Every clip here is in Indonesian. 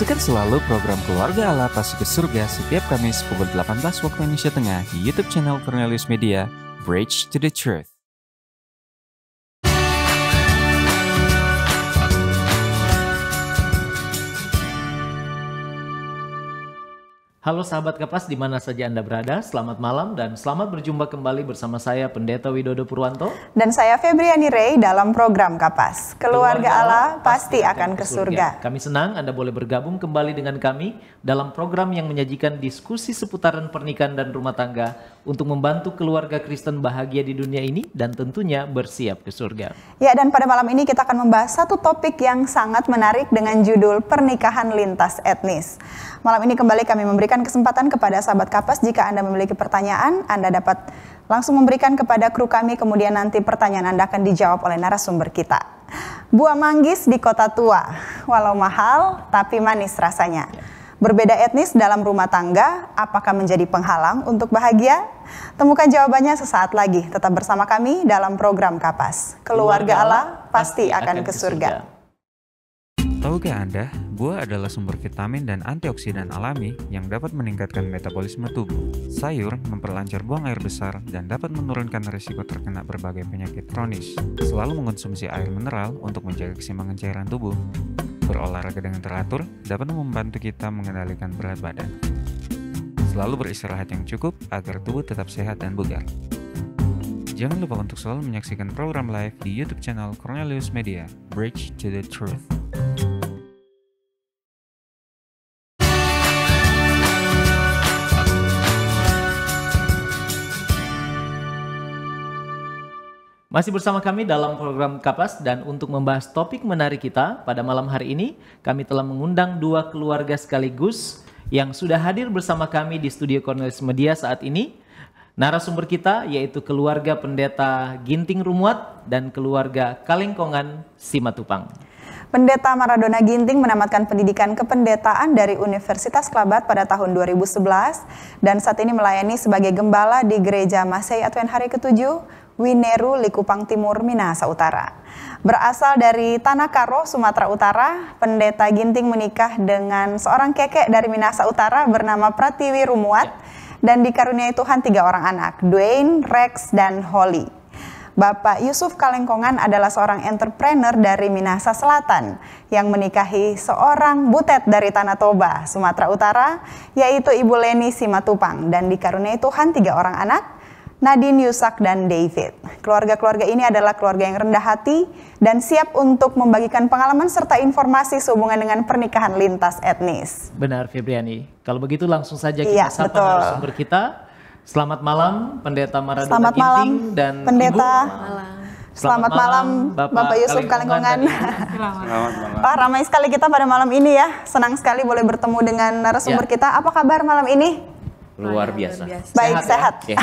Saksikan selalu program Keluarga Allah Pasti ke Surga setiap Kamis pukul 18 waktu Indonesia Tengah di YouTube channel Cornelius Media, Bridge to the Truth. Halo sahabat Kapas, di mana saja Anda berada, selamat malam dan selamat berjumpa kembali bersama saya Pendeta Widodo Purwanto dan saya Febriani Rey dalam program Kapas. Keluarga, Keluarga Allah pasti akan ke surga. Kami senang Anda boleh bergabung kembali dengan kami dalam program yang menyajikan diskusi seputaran pernikahan dan rumah tangga untuk membantu keluarga Kristen bahagia di dunia ini dan tentunya bersiap ke surga. Ya, dan pada malam ini kita akan membahas satu topik yang sangat menarik dengan judul pernikahan lintas etnis. Malam ini kembali kami memberikan kesempatan kepada sahabat kapas jika Anda memiliki pertanyaan, Anda dapat langsung memberikan kepada kru kami kemudian nanti pertanyaan Anda akan dijawab oleh narasumber kita. Buah manggis di kota tua, walau mahal tapi manis rasanya. Berbeda etnis dalam rumah tangga, apakah menjadi penghalang untuk bahagia? Temukan jawabannya sesaat lagi. Tetap bersama kami dalam program Kapas. Keluarga, Allah pasti akan, Ke surga. Tahukah Anda, buah adalah sumber vitamin dan antioksidan alami yang dapat meningkatkan metabolisme tubuh. Sayur memperlancar buang air besar dan dapat menurunkan risiko terkena berbagai penyakit kronis. Selalu mengonsumsi air mineral untuk menjaga keseimbangan cairan tubuh. Berolahraga dengan teratur dapat membantu kita mengendalikan berat badan. Selalu beristirahat yang cukup agar tubuh tetap sehat dan bugar. Jangan lupa untuk selalu menyaksikan program live di YouTube channel Cornelius Media, Bridge to the Truth. Masih bersama kami dalam program Kapas dan untuk membahas topik menarik kita pada malam hari ini kami telah mengundang dua keluarga sekaligus yang sudah hadir bersama kami di studio Cornelis Media saat ini. Narasumber kita yaitu keluarga pendeta Ginting Rumuat dan keluarga Kalengkongan Simatupang. Pendeta Maradona Ginting menamatkan pendidikan kependetaan dari Universitas Kelabat pada tahun 2011 dan saat ini melayani sebagai gembala di Gereja Masehi Advent Hari Ketujuh Wineru Likupang Timur, Minahasa Utara. Berasal dari Tanah Karo, Sumatera Utara, Pendeta Ginting menikah dengan seorang kekek dari Minahasa Utara bernama Pratiwi Rumuat dan dikaruniai Tuhan tiga orang anak, Dwayne, Rex, dan Holly. Bapak Yusuf Kalengkongan adalah seorang entrepreneur dari Minahasa Selatan yang menikahi seorang butet dari Tanah Toba, Sumatera Utara, yaitu Ibu Leni Simatupang dan dikaruniai Tuhan tiga orang anak, Nadine Yusak dan David. Keluarga-keluarga ini adalah keluarga yang rendah hati dan siap untuk membagikan pengalaman serta informasi sehubungan dengan pernikahan lintas etnis. Benar Febriani. Kalau begitu langsung saja kita iya, sapa narasumber kita. Selamat malam Pendeta Maradona Selamat malam, dan Pendeta. Ibu. Malam. Selamat, Selamat malam, malam Bapak, Bapak Yusuf Kalengkongan. Pak ramai sekali kita pada malam ini ya. Senang sekali boleh bertemu dengan ya. narasumber ya. kita. Apa kabar malam ini? Luar biasa. Baik, sehat. Ya. sehat. Ya?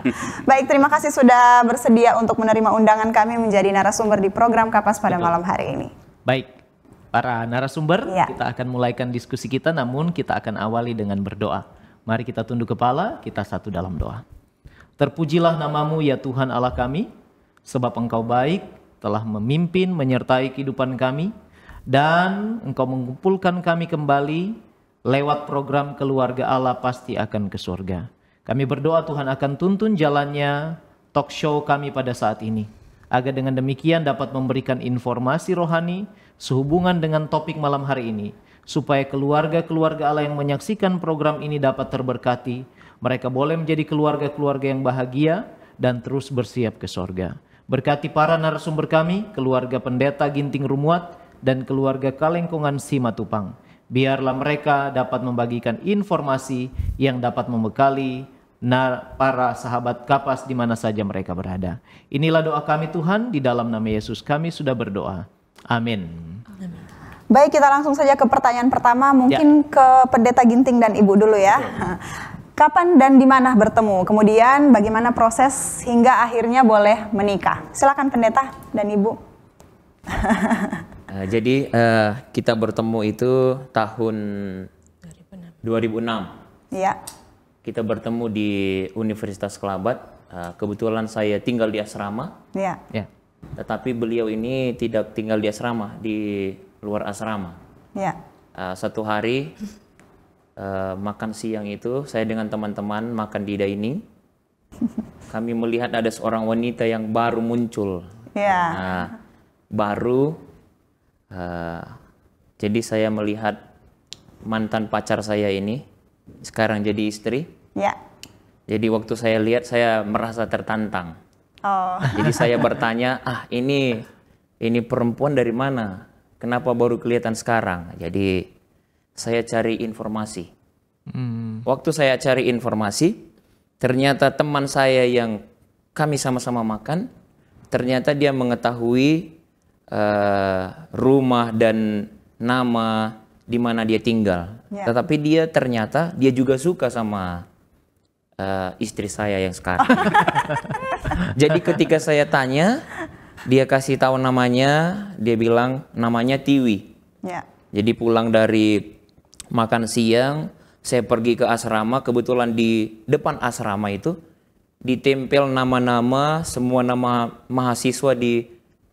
Baik, terima kasih sudah bersedia untuk menerima undangan kami menjadi narasumber di program Kapas pada Betul. malam hari ini. Baik, para narasumber, ya. kita akan mulaikan diskusi kita namun kita akan awali dengan berdoa. Mari kita tunduk kepala, kita satu dalam doa. Terpujilah namamu ya Tuhan Allah kami, sebab engkau baik, telah memimpin, menyertai kehidupan kami, dan engkau mengumpulkan kami kembali lewat program keluarga Allah pasti akan ke surga. Kami berdoa Tuhan akan tuntun jalannya talk show kami pada saat ini. Agar dengan demikian dapat memberikan informasi rohani sehubungan dengan topik malam hari ini. Supaya keluarga-keluarga Allah yang menyaksikan program ini dapat terberkati. Mereka boleh menjadi keluarga-keluarga yang bahagia dan terus bersiap ke sorga. Berkati para narasumber kami, keluarga pendeta Ginting Rumuat, dan keluarga Kalengkongan Simatupang biarlah mereka dapat membagikan informasi yang dapat membekali para sahabat kapas di mana saja mereka berada. Inilah doa kami Tuhan, di dalam nama Yesus kami sudah berdoa. Amin. Baik, kita langsung saja ke pertanyaan pertama, mungkin ya. ke Pendeta Ginting dan Ibu dulu ya. ya. ya. Kapan dan di mana bertemu? Kemudian bagaimana proses hingga akhirnya boleh menikah? Silakan Pendeta dan Ibu. Uh, jadi uh, kita bertemu itu tahun 2006. 2006. Iya. Kita bertemu di Universitas Kelabat. Uh, kebetulan saya tinggal di asrama. Iya. Ya. Tetapi beliau ini tidak tinggal di asrama, di luar asrama. Iya. Uh, satu hari uh, makan siang itu saya dengan teman-teman makan di ini. Kami melihat ada seorang wanita yang baru muncul. Iya. Uh, baru uh, jadi saya melihat mantan pacar saya ini sekarang jadi istri ya jadi waktu saya lihat saya merasa tertantang oh. jadi saya bertanya ah ini ini perempuan dari mana kenapa baru kelihatan sekarang jadi saya cari informasi hmm. waktu saya cari informasi ternyata teman saya yang kami sama-sama makan ternyata dia mengetahui uh, rumah dan nama di mana dia tinggal. Yeah. Tetapi dia ternyata dia juga suka sama uh, istri saya yang sekarang. Jadi ketika saya tanya, dia kasih tahu namanya, dia bilang namanya Tiwi. Yeah. Jadi pulang dari makan siang, saya pergi ke asrama, kebetulan di depan asrama itu ditempel nama-nama semua nama mahasiswa di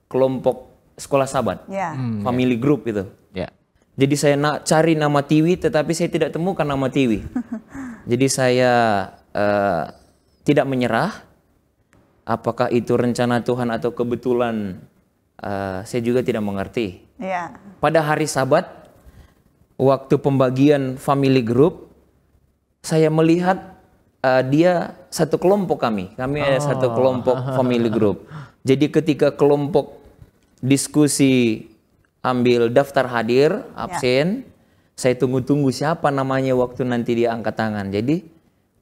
kelompok sekolah sahabat, yeah. hmm, ya. family yeah. group itu. Yeah. Jadi saya nak cari nama Tiwi, tetapi saya tidak temukan nama Tiwi. Jadi saya uh, tidak menyerah. Apakah itu rencana Tuhan atau kebetulan? Uh, saya juga tidak mengerti. Yeah. Pada hari Sabat, waktu pembagian family group, saya melihat uh, dia satu kelompok kami. Kami oh. ada satu oh. kelompok family group. Jadi ketika kelompok diskusi ambil daftar hadir ya. absen. Ya. Saya tunggu-tunggu siapa namanya waktu nanti dia angkat tangan. Jadi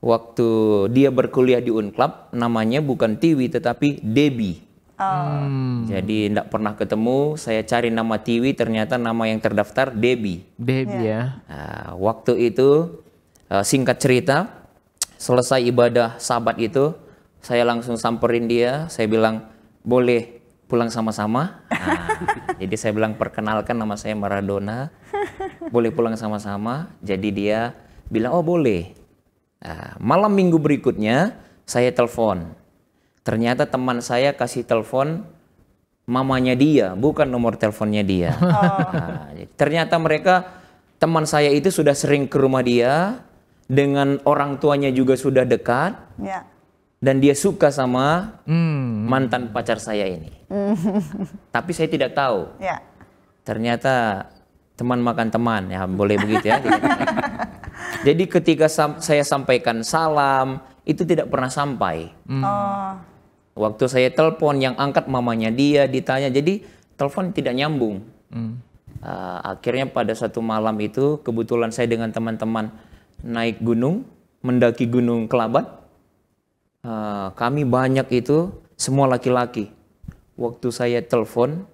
waktu dia berkuliah di Unclub namanya bukan Tiwi tetapi Debi. Oh. Hmm. Jadi tidak pernah ketemu, saya cari nama Tiwi ternyata nama yang terdaftar Debi. Debi ya. ya. Nah, waktu itu eh, singkat cerita selesai ibadah sabat itu saya langsung samperin dia, saya bilang boleh pulang sama-sama. Nah, jadi saya bilang perkenalkan nama saya Maradona, boleh pulang sama-sama. Jadi dia bilang oh boleh. Nah, malam minggu berikutnya saya telepon. Ternyata teman saya kasih telepon mamanya dia, bukan nomor teleponnya dia. Nah, ternyata mereka teman saya itu sudah sering ke rumah dia dengan orang tuanya juga sudah dekat. Yeah dan dia suka sama hmm. mantan pacar saya ini. Tapi saya tidak tahu. Ya. Ternyata teman makan teman ya boleh begitu ya. Jadi ketika sam saya sampaikan salam itu tidak pernah sampai. Hmm. Oh. Waktu saya telepon yang angkat mamanya dia ditanya jadi telepon tidak nyambung. Hmm. Uh, akhirnya pada satu malam itu kebetulan saya dengan teman-teman naik gunung mendaki gunung Kelabat uh, kami banyak itu semua laki-laki. Waktu saya telepon,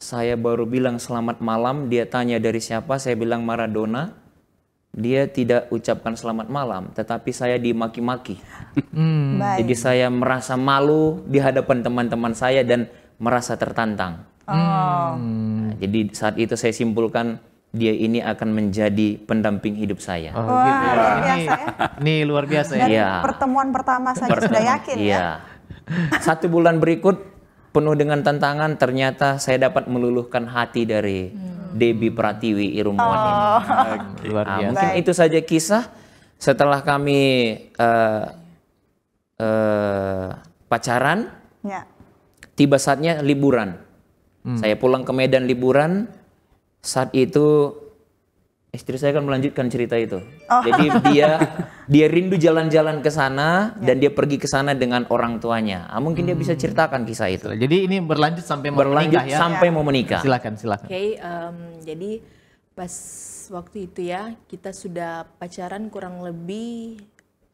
saya baru bilang selamat malam, dia tanya dari siapa, saya bilang Maradona. Dia tidak ucapkan selamat malam, tetapi saya dimaki-maki. Hmm. Jadi saya merasa malu di hadapan teman-teman saya dan merasa tertantang. Oh. Nah, jadi saat itu saya simpulkan dia ini akan menjadi pendamping hidup saya. Oh, Wah, gitu. luar biasa ya. Nih luar biasa ya. Dan iya. Pertemuan pertama saya pertemuan, sudah yakin ya. ya. Satu bulan berikut penuh dengan tantangan, ternyata saya dapat meluluhkan hati dari hmm. Debi Pratiwi Irumwan oh. ini. Okay. Luar biasa. Nah, mungkin Baik. itu saja kisah setelah kami uh, uh, pacaran. Ya. Tiba saatnya liburan. Hmm. Saya pulang ke Medan liburan saat itu istri saya akan melanjutkan cerita itu. Oh. Jadi dia dia rindu jalan-jalan ke sana ya. dan dia pergi ke sana dengan orang tuanya. Ah, mungkin hmm. dia bisa hmm. ceritakan kisah itu. Jadi ini berlanjut sampai mau berlanjut menikah ya. sampai ya. mau menikah. Silakan, silakan. Oke, okay, um, jadi pas waktu itu ya kita sudah pacaran kurang lebih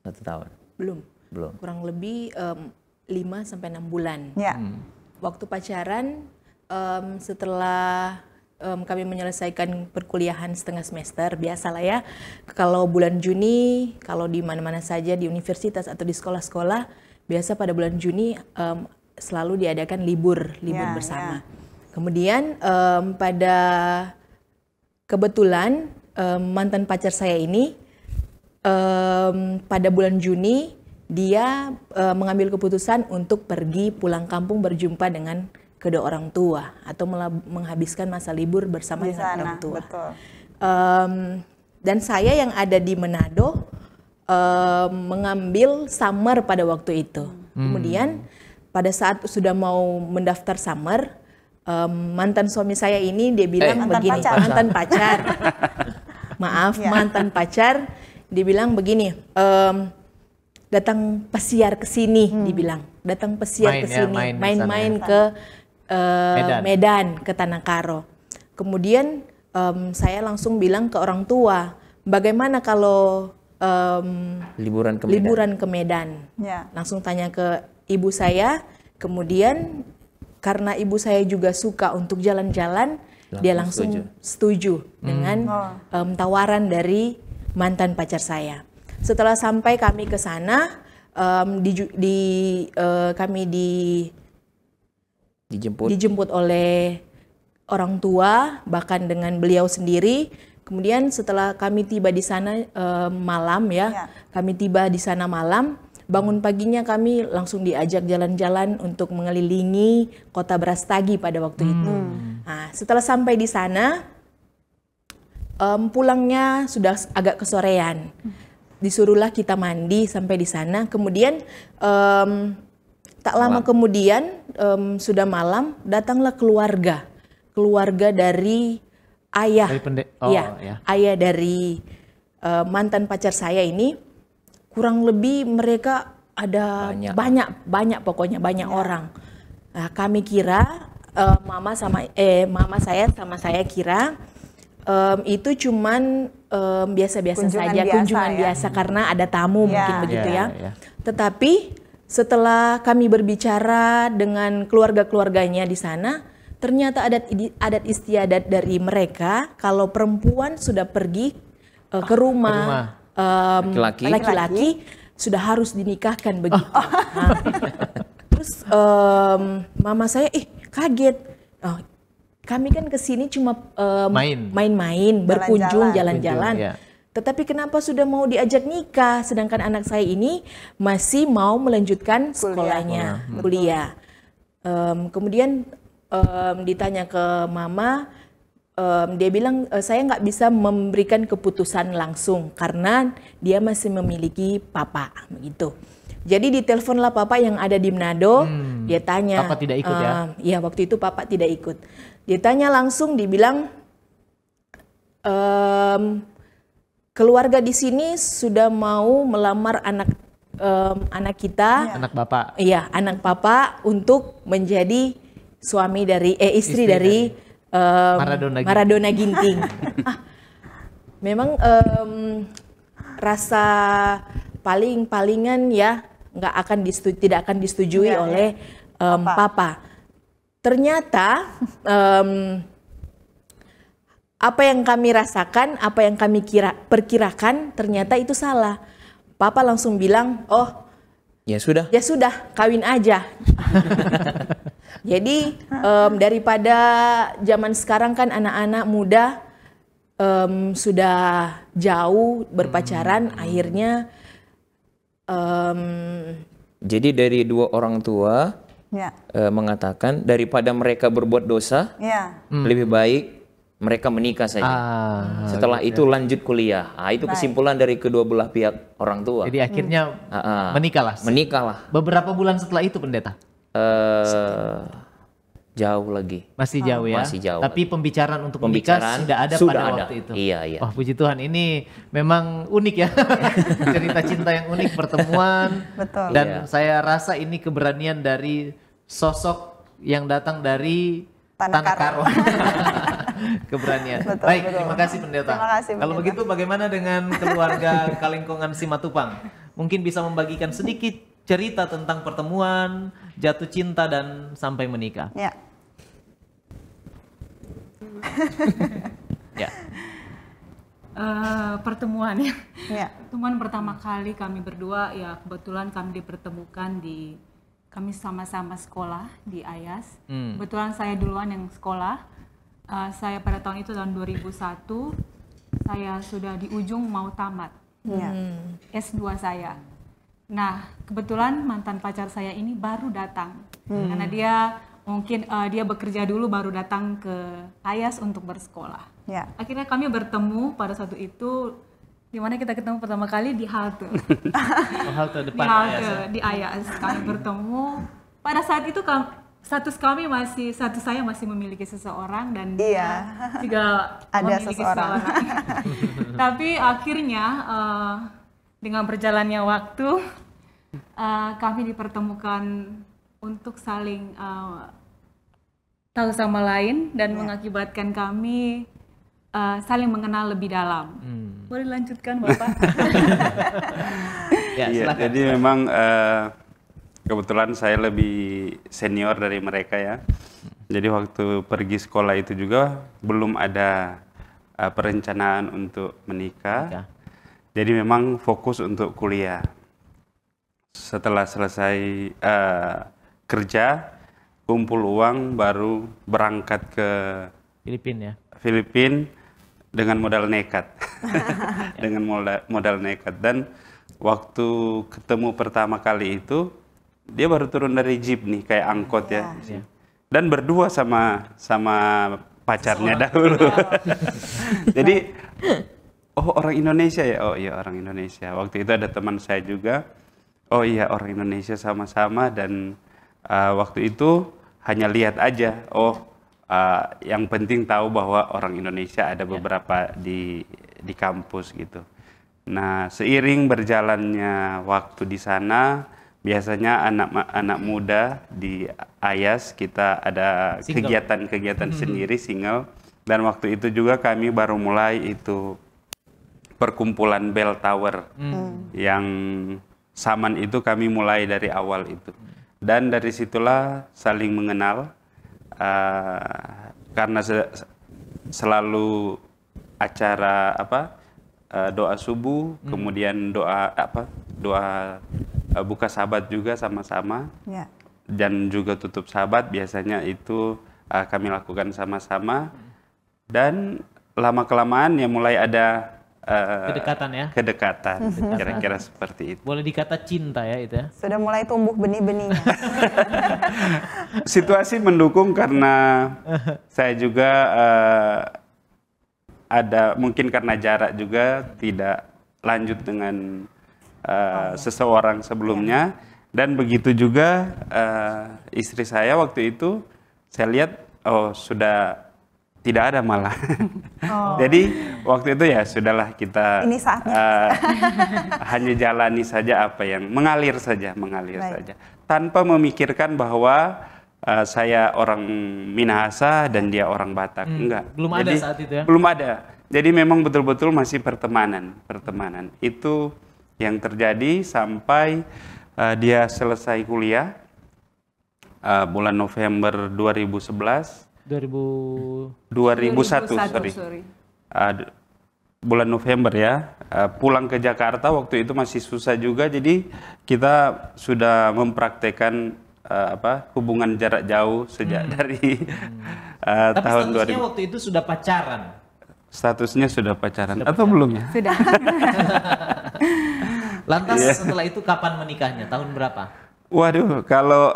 satu tahun. Belum. Belum. Kurang lebih um, 5 sampai enam bulan. Ya. Hmm. Waktu pacaran um, setelah um, kami menyelesaikan perkuliahan setengah semester biasalah ya kalau bulan Juni kalau di mana-mana saja di universitas atau di sekolah-sekolah biasa pada bulan Juni um, selalu diadakan libur libur yeah, bersama yeah. kemudian um, pada kebetulan um, mantan pacar saya ini um, pada bulan Juni dia uh, mengambil keputusan untuk pergi pulang kampung berjumpa dengan kedua orang tua atau menghabiskan masa libur bersama di dengan orang tua. Betul. Um, dan saya yang ada di Manado um, mengambil summer pada waktu itu. Hmm. Kemudian pada saat sudah mau mendaftar summer, um, mantan suami saya ini dia eh, bilang eh, begini, mantan pacar, mantan pacar. maaf ya. mantan pacar, dia bilang begini. Um, datang pesiar ke sini hmm. dibilang datang pesiar ke ya, sini ya, main-main ke Eh, Medan. Medan ke Tanah Karo. Kemudian um, saya langsung bilang ke orang tua, bagaimana kalau um, liburan ke Medan? Liburan ke Medan. Ya. Langsung tanya ke ibu saya. Kemudian karena ibu saya juga suka untuk jalan-jalan, dia langsung setuju, setuju hmm. dengan oh. um, tawaran dari mantan pacar saya. Setelah sampai kami ke sana, um, di, di uh, kami di dijemput dijemput oleh orang tua bahkan dengan beliau sendiri kemudian setelah kami tiba di sana uh, malam ya, ya kami tiba di sana malam bangun paginya kami langsung diajak jalan-jalan untuk mengelilingi kota Brastagi pada waktu hmm. itu nah setelah sampai di sana um, pulangnya sudah agak kesorean. Disuruhlah kita mandi sampai di sana. Kemudian um, Tak lama malam. kemudian um, sudah malam datanglah keluarga, keluarga dari ayah, dari Oh, ya, ya, ayah dari uh, mantan pacar saya ini. Kurang lebih mereka ada banyak banyak, banyak pokoknya banyak ya. orang. Nah, kami kira uh, mama sama eh mama saya sama saya kira um, itu cuman biasa-biasa um, saja biasa, kunjungan ya. biasa karena ada tamu ya. mungkin begitu iya, ya. ya. ya. Tetapi setelah kami berbicara dengan keluarga-keluarganya di sana, ternyata adat adat istiadat dari mereka kalau perempuan sudah pergi uh, ke rumah laki-laki um, sudah harus dinikahkan oh. begitu. Oh. Nah, terus um, mama saya eh kaget. Oh, kami kan ke sini cuma main-main, um, berkunjung, jalan-jalan. Iya. Tetapi kenapa sudah mau diajak nikah sedangkan anak saya ini masih mau melanjutkan sekolahnya, kuliah. Um, kemudian um, ditanya ke mama, um, dia bilang e, saya nggak bisa memberikan keputusan langsung karena dia masih memiliki papa, begitu. Jadi diteleponlah papa yang ada di Manado, hmm, dia tanya. Papa tidak ikut ya? ya waktu itu papa tidak ikut. Dia tanya langsung, dibilang. Um, keluarga di sini sudah mau melamar anak um, anak kita, iya. anak bapak. Iya, anak bapak untuk menjadi suami dari eh istri, istri dari, dari um, Maradona, Maradona Ginting. Ah, memang um, rasa paling-palingan ya nggak akan disetujui, tidak akan disetujui ya, oleh ya. Um, papa. papa. Ternyata um, apa yang kami rasakan, apa yang kami kira, perkirakan ternyata itu salah. Papa langsung bilang, oh ya sudah, ya sudah kawin aja. Jadi um, daripada zaman sekarang kan anak-anak muda um, sudah jauh berpacaran, hmm. akhirnya. Um, Jadi dari dua orang tua ya. uh, mengatakan daripada mereka berbuat dosa, ya. lebih baik mereka menikah saja. Ah, Setelah gitu. itu ya. lanjut kuliah. Ah, itu Baik. kesimpulan dari kedua belah pihak orang tua. Jadi akhirnya hmm. uh, uh, menikahlah. Menikahlah. Beberapa bulan setelah itu pendeta. Uh, jauh lagi. Masih oh. jauh ya. Masih jauh. Tapi lagi. pembicaraan untuk pembicaraan sudah ada sudah pada ada. waktu itu. Iya, iya. Wah, oh, puji Tuhan ini memang unik ya. Cerita cinta yang unik, pertemuan. Betul. Dan iya. saya rasa ini keberanian dari sosok yang datang dari Tanah, Karo. keberanian. Betul, Baik, betul. terima kasih pendeta. Terima kasih. Pendeta. Kalau begitu bagaimana dengan keluarga Kalengkongan Simatupang? Mungkin bisa membagikan sedikit cerita tentang pertemuan, jatuh cinta dan sampai menikah. Ya. ya. Uh, pertemuan ya. ya. Pertemuan pertama kali kami berdua ya kebetulan kami dipertemukan di kami sama-sama sekolah di Ayas. Hmm. Kebetulan saya duluan yang sekolah uh, saya pada tahun itu tahun 2001 saya sudah di ujung mau tamat yeah. Hmm. S2 saya. Nah, kebetulan mantan pacar saya ini baru datang. Hmm. Karena dia mungkin uh, dia bekerja dulu baru datang ke Ayas untuk bersekolah. Yeah. Akhirnya kami bertemu pada suatu itu di mana kita ketemu pertama kali di halte. Oh, halte depan di halte, Ayas. Ya. Di Ayas kami bertemu. Pada saat itu status kami masih status saya masih memiliki seseorang dan iya. dia juga ada memiliki seseorang. seseorang. Tapi akhirnya uh, dengan berjalannya waktu uh, kami dipertemukan untuk saling uh, tahu sama lain dan yeah. mengakibatkan kami uh, saling mengenal lebih dalam. Hmm. Boleh lanjutkan Bapak? ya, ya, jadi memang uh, kebetulan saya lebih senior dari mereka ya. Jadi waktu pergi sekolah itu juga belum ada uh, perencanaan untuk menikah. Ya. Jadi memang fokus untuk kuliah. Setelah selesai uh, kerja, kumpul uang baru berangkat ke Filipina ya. Filipina dengan modal nekat. dengan modal nekat dan waktu ketemu pertama kali itu dia baru turun dari jeep nih kayak angkot ya. Iya. Iya. Dan berdua sama sama pacarnya dahulu. Iya. Jadi oh orang Indonesia ya. Oh iya orang Indonesia. Waktu itu ada teman saya juga. Oh iya orang Indonesia sama-sama dan uh, waktu itu hanya lihat aja. Oh uh, yang penting tahu bahwa orang Indonesia ada beberapa di di kampus gitu. Nah, seiring berjalannya waktu di sana biasanya anak anak muda di Ayas kita ada kegiatan-kegiatan hmm. sendiri single dan waktu itu juga kami baru mulai itu perkumpulan Bell Tower hmm. yang Saman itu kami mulai dari awal itu dan dari situlah saling mengenal uh, karena se selalu acara apa uh, doa subuh hmm. kemudian doa apa doa uh, buka sahabat juga sama-sama yeah. dan juga tutup sahabat biasanya itu uh, kami lakukan sama-sama dan lama kelamaan ya mulai ada uh, kedekatan ya kedekatan kira-kira seperti itu boleh dikata cinta ya itu ya sudah mulai tumbuh benih benih situasi mendukung karena saya juga uh, ada mungkin karena jarak juga tidak lanjut dengan Eh, oh, iya. seseorang iya. sebelumnya dan begitu juga uh, istri saya waktu itu saya lihat oh sudah tidak ada malah. Oh. Jadi waktu itu ya sudahlah kita Ini saatnya. Uh, hanya jalani saja apa yang mengalir saja, mengalir Baik. saja. Tanpa memikirkan bahwa uh, saya orang Minahasa dan dia orang Batak. Hmm. Enggak. Belum Jadi, ada saat itu ya. Belum ada. Jadi memang betul-betul masih pertemanan, pertemanan. Itu yang terjadi sampai uh, dia selesai kuliah uh, bulan November 2011 2000 2001, 2001 sorry. sorry. Uh, bulan November ya uh, pulang ke Jakarta waktu itu masih susah juga jadi kita sudah mempraktekan uh, apa hubungan jarak jauh sejak hmm. dari uh, Tapi tahun 2000. waktu itu sudah pacaran. Statusnya sudah pacaran sudah atau pacaran. belum ya? Sudah. Lantas yeah. setelah itu kapan menikahnya? Tahun berapa? Waduh, kalau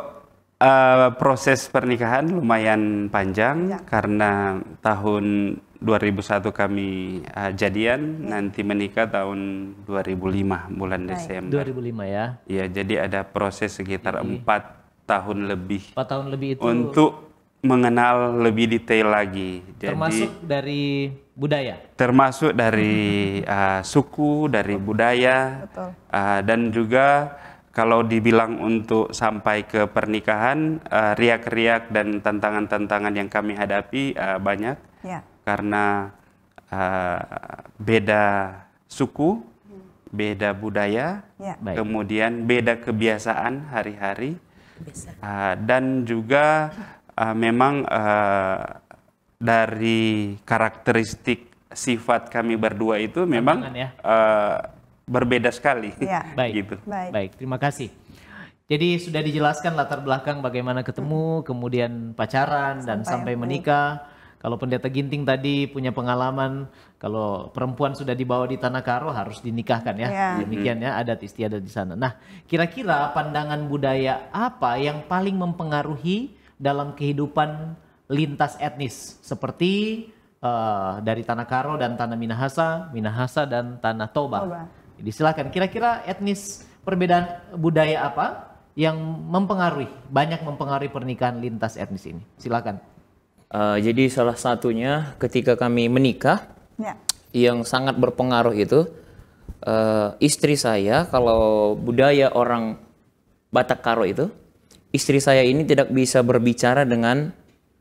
uh, proses pernikahan lumayan panjang ya. karena tahun 2001 kami uh, jadian, ya. nanti menikah tahun 2005 bulan Baik. Desember. 2005 ya. Iya, jadi ada proses sekitar empat tahun lebih. Empat tahun lebih itu untuk mengenal lebih detail lagi. Jadi, termasuk dari budaya. Termasuk dari uh, suku, dari budaya, Betul. Uh, dan juga kalau dibilang untuk sampai ke pernikahan, riak ah, riak-riak dan tantangan-tantangan yang kami hadapi uh, banyak ya. karena uh, beda suku, beda budaya, ya. kemudian beda kebiasaan hari-hari, uh, dan juga uh, memang uh, dari karakteristik sifat kami berdua itu memang ya. uh, berbeda sekali. Ya. Baik. Gitu. Baik. Baik, terima kasih. Jadi sudah dijelaskan latar belakang bagaimana ketemu, hmm. kemudian pacaran sampai dan sampai menikah. Kalau pendeta Ginting tadi punya pengalaman, kalau perempuan sudah dibawa di tanah karo harus dinikahkan ya. Yeah. Demikian ya adat istiadat di sana. Nah, kira-kira pandangan budaya apa yang paling mempengaruhi dalam kehidupan lintas etnis seperti uh, dari tanah Karo dan tanah Minahasa, Minahasa dan tanah Toba. Toba. Jadi silakan kira-kira etnis perbedaan budaya apa yang mempengaruhi banyak mempengaruhi pernikahan lintas etnis ini? Silakan. Uh, jadi salah satunya ketika kami menikah ya. yang sangat berpengaruh itu uh, istri saya kalau budaya orang Batak Karo itu istri saya ini tidak bisa berbicara dengan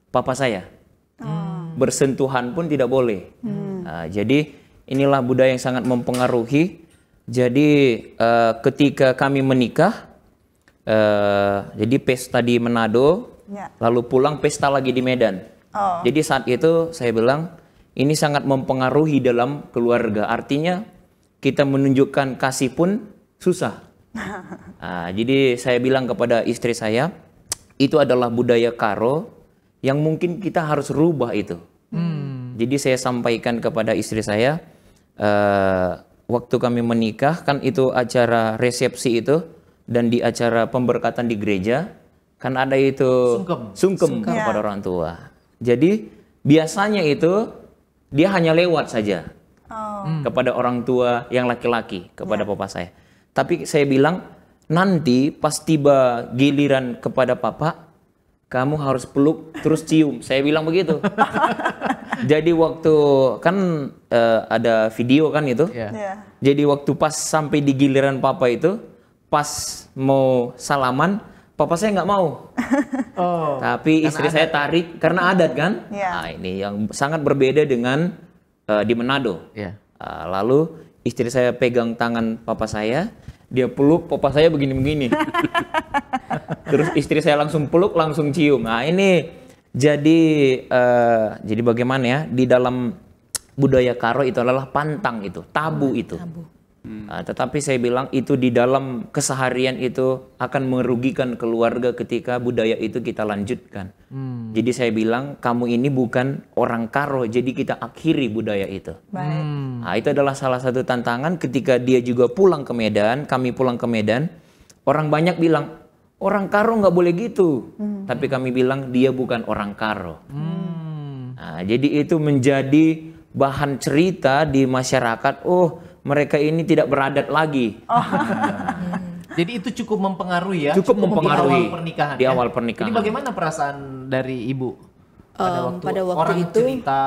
papa saya. Hmm. Bersentuhan pun tidak boleh. Hmm. Nah, jadi inilah budaya yang sangat mempengaruhi. Jadi uh, ketika kami menikah, uh, jadi pesta di Manado, ya. lalu pulang pesta lagi di Medan. Oh. Jadi saat itu saya bilang ini sangat mempengaruhi dalam keluarga. Artinya kita menunjukkan kasih pun susah. Nah, jadi saya bilang kepada istri saya, itu adalah budaya karo yang mungkin kita harus rubah itu. Hmm. Jadi saya sampaikan kepada istri saya, uh, waktu kami menikah kan itu acara resepsi itu dan di acara pemberkatan di gereja kan ada itu sungkem, sungkem, sungkem. kepada ya. orang tua. Jadi biasanya itu dia hanya lewat saja oh. Hmm. kepada orang tua yang laki-laki kepada ya. papa saya. Tapi saya bilang, nanti pas tiba giliran kepada papa, kamu harus peluk terus cium. Saya bilang begitu. Jadi waktu kan uh, ada video kan itu. Yeah. Yeah. Jadi waktu pas sampai di giliran papa itu, pas mau salaman, papa saya nggak mau. Oh. Tapi istri saya tarik karena adat kan. Yeah. Nah, ini yang sangat berbeda dengan uh, di Manado. Yeah. Iya. Uh, lalu istri saya pegang tangan papa saya dia peluk papa saya begini-begini. Terus istri saya langsung peluk, langsung cium. Nah ini jadi uh, jadi bagaimana ya di dalam budaya Karo itu adalah pantang itu, tabu oh, itu. Tabu. Hmm. Nah, tetapi saya bilang itu di dalam keseharian itu akan merugikan keluarga ketika budaya itu kita lanjutkan. Hmm. Jadi saya bilang kamu ini bukan orang Karo, jadi kita akhiri budaya itu. Nah, itu adalah salah satu tantangan ketika dia juga pulang ke Medan, kami pulang ke Medan, orang banyak bilang orang Karo nggak boleh gitu, hmm. tapi kami bilang dia bukan orang Karo. Hmm. Nah, jadi itu menjadi bahan cerita di masyarakat. Oh mereka ini tidak beradat lagi. Oh. Jadi itu cukup mempengaruhi ya. Cukup, mempengaruhi di awal pernikahan. Di ya? awal pernikahan. Jadi bagaimana perasaan dari ibu pada, um, waktu, pada waktu orang itu, cerita?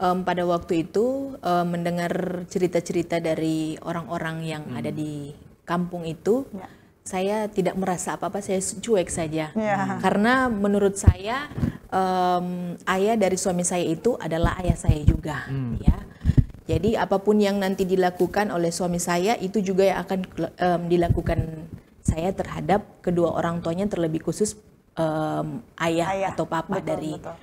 um, pada waktu itu um, mendengar cerita-cerita dari orang-orang yang hmm. ada di kampung itu, ya. saya tidak merasa apa-apa. Saya cuek saja ya. Hmm. karena menurut saya um, ayah dari suami saya itu adalah ayah saya juga, hmm. ya. Jadi apapun yang nanti dilakukan oleh suami saya itu juga yang akan um, dilakukan saya terhadap kedua orang tuanya terlebih khusus um, ayah, ayah atau papa betul, dari betul.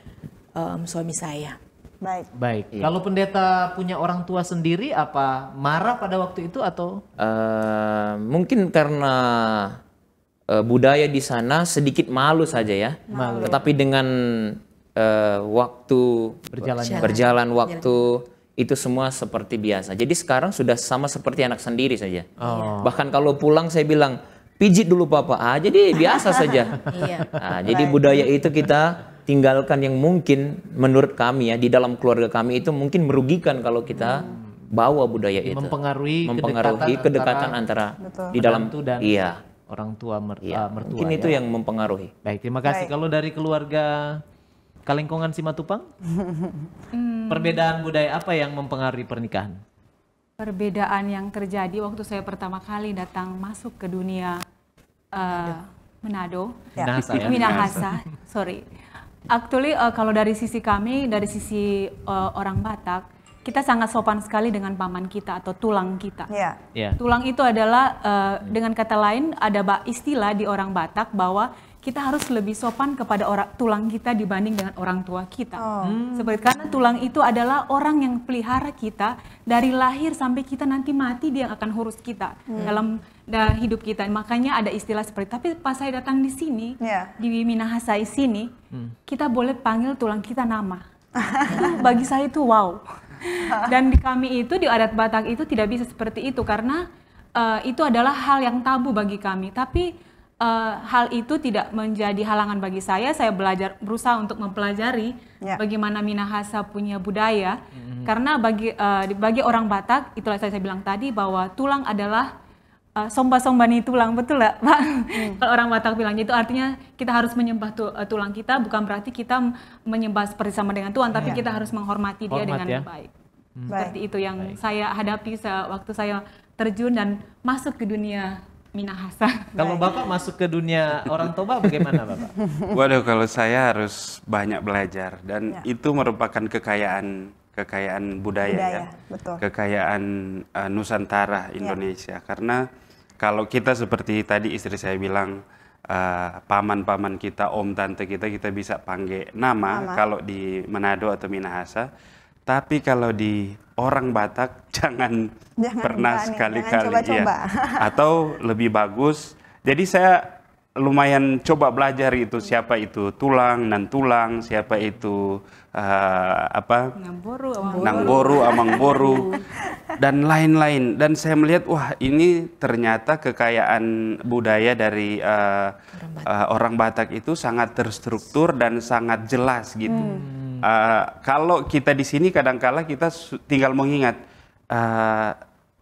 Um, suami saya. Baik. Baik. Ya. Kalau pendeta punya orang tua sendiri, apa marah pada waktu itu atau? Uh, mungkin karena uh, budaya di sana sedikit malu saja ya. Malu. Tetapi dengan uh, waktu berjalan, berjalan, waktu. Berjalan itu semua seperti biasa. Jadi sekarang sudah sama seperti anak sendiri saja. Oh. Bahkan kalau pulang saya bilang pijit dulu papa. Ah, jadi biasa saja. nah, jadi budaya itu kita tinggalkan yang mungkin menurut kami ya di dalam keluarga kami itu mungkin merugikan kalau kita hmm. bawa budaya itu. Mempengaruhi, mempengaruhi kedekatan, antara, di dalam dan iya orang tua mertua. Iya. Mertua, mungkin ya. itu yang mempengaruhi. Baik, terima kasih. Baik. Kalau dari keluarga Kalengkongan Simatupang? hmm. Perbedaan budaya apa yang mempengaruhi pernikahan? Perbedaan yang terjadi waktu saya pertama kali datang masuk ke dunia uh, Manado, Minahasa, ya. Minahasa, sorry. Actually uh, kalau dari sisi kami, dari sisi uh, orang Batak, kita sangat sopan sekali dengan paman kita atau tulang kita. Yeah. Yeah. Tulang itu adalah uh, dengan kata lain ada istilah di orang Batak bahwa kita harus lebih sopan kepada orang tulang kita dibanding dengan orang tua kita. Oh. Hmm. Seperti karena tulang itu adalah orang yang pelihara kita dari lahir sampai kita nanti mati dia yang akan urus kita hmm. dalam da, hidup kita. Makanya ada istilah seperti tapi pas saya datang di sini yeah. di Minahasa sini hmm. kita boleh panggil tulang kita nama. itu bagi saya itu wow. Dan di kami itu di adat Batak itu tidak bisa seperti itu karena uh, itu adalah hal yang tabu bagi kami. Tapi uh, hal itu tidak menjadi halangan bagi saya. Saya belajar berusaha untuk mempelajari ya. bagaimana Minahasa punya budaya. Mm-hmm. Karena bagi uh, bagi orang Batak itulah saya, saya bilang tadi bahwa tulang adalah uh, eh, somba-sombani tulang betul gak Pak? Hmm. Kalau orang Batak bilang itu artinya kita harus menyembah tu, tulang kita bukan berarti kita menyembah seperti sama dengan Tuhan, tapi yeah. kita harus menghormati Hormat, dia dengan ya. baik. Hmm. Seperti itu yang baik. saya hadapi waktu saya terjun dan masuk ke dunia Minahasa. Kalau Bapak masuk ke dunia orang Toba bagaimana Bapak? Waduh kalau saya harus banyak belajar dan ya. itu merupakan kekayaan kekayaan budaya, ya. budaya ya. Betul. Kekayaan uh, Nusantara ya. Indonesia ya. karena kalau kita seperti tadi istri saya bilang eh, paman-paman uh, kita, om tante kita kita bisa panggil nama, nama. kalau di Manado atau Minahasa. Tapi kalau di orang Batak jangan, jangan pernah sekali-kali ya. Atau lebih bagus. Jadi saya lumayan coba belajar itu siapa itu tulang dan tulang, siapa itu uh, apa? Nangboru, amangboru, Nangboru, amangboru dan lain-lain. Dan saya melihat wah ini ternyata kekayaan budaya dari uh, orang, Batak. Uh, orang Batak itu sangat terstruktur dan sangat jelas gitu. Hmm. Uh, kalau kita di sini kadangkala kita tinggal mengingat uh,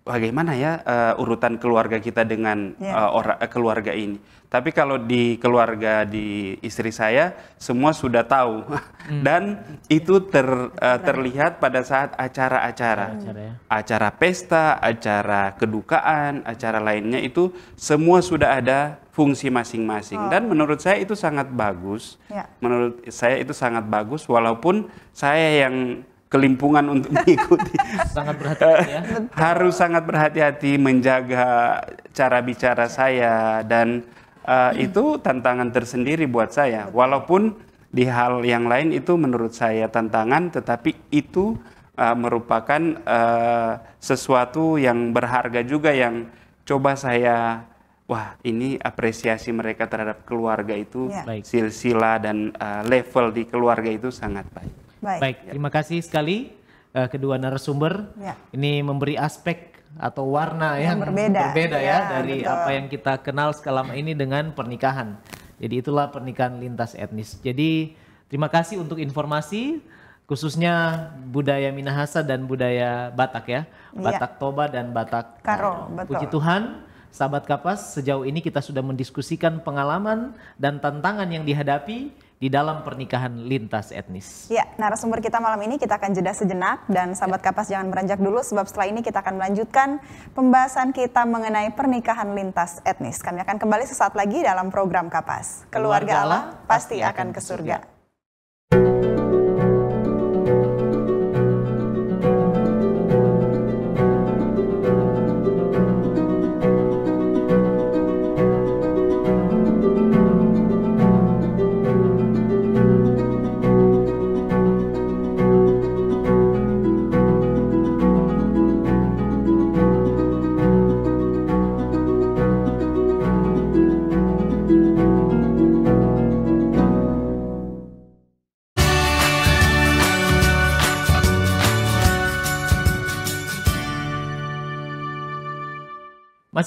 bagaimana ya uh, urutan keluarga kita dengan yeah. Ya. uh, orang uh, eh, keluarga ini. Tapi kalau di keluarga di istri saya semua sudah tahu hmm. dan itu ter, uh, terlihat pada saat acara-acara. Acara, ya. acara pesta, acara kedukaan, acara lainnya itu semua sudah ada fungsi masing-masing oh. dan menurut saya itu sangat bagus. Yeah. Menurut saya itu sangat bagus walaupun saya yang kelimpungan untuk mengikuti. sangat berhati-hati ya. Eh, harus sangat berhati-hati menjaga cara bicara saya dan uh, hmm. itu tantangan tersendiri buat saya. Walaupun di hal yang lain itu menurut saya tantangan, tetapi itu uh, merupakan uh, sesuatu yang berharga juga yang coba saya wah ini apresiasi mereka terhadap keluarga itu ya. silsilah dan uh, level di keluarga itu sangat baik. Baik, Baik terima kasih sekali uh, kedua narasumber. Ya. Ini memberi aspek atau warna yang, yang berbeda, berbeda ya, ya dari betul. apa yang kita kenal selama ini dengan pernikahan. Jadi itulah pernikahan lintas etnis. Jadi terima kasih untuk informasi khususnya budaya Minahasa dan budaya Batak ya. Iya. Batak ya. Toba dan Batak Karo. Betul. Puji Tuhan, sahabat Kapas, sejauh ini kita sudah mendiskusikan pengalaman dan tantangan yang dihadapi di dalam pernikahan lintas etnis. Ya, narasumber kita malam ini kita akan jeda sejenak dan sahabat ya. kapas jangan beranjak dulu sebab setelah ini kita akan melanjutkan pembahasan kita mengenai pernikahan lintas etnis. Kami akan kembali sesaat lagi dalam program kapas. Keluarga, Allah pasti akan ke surga.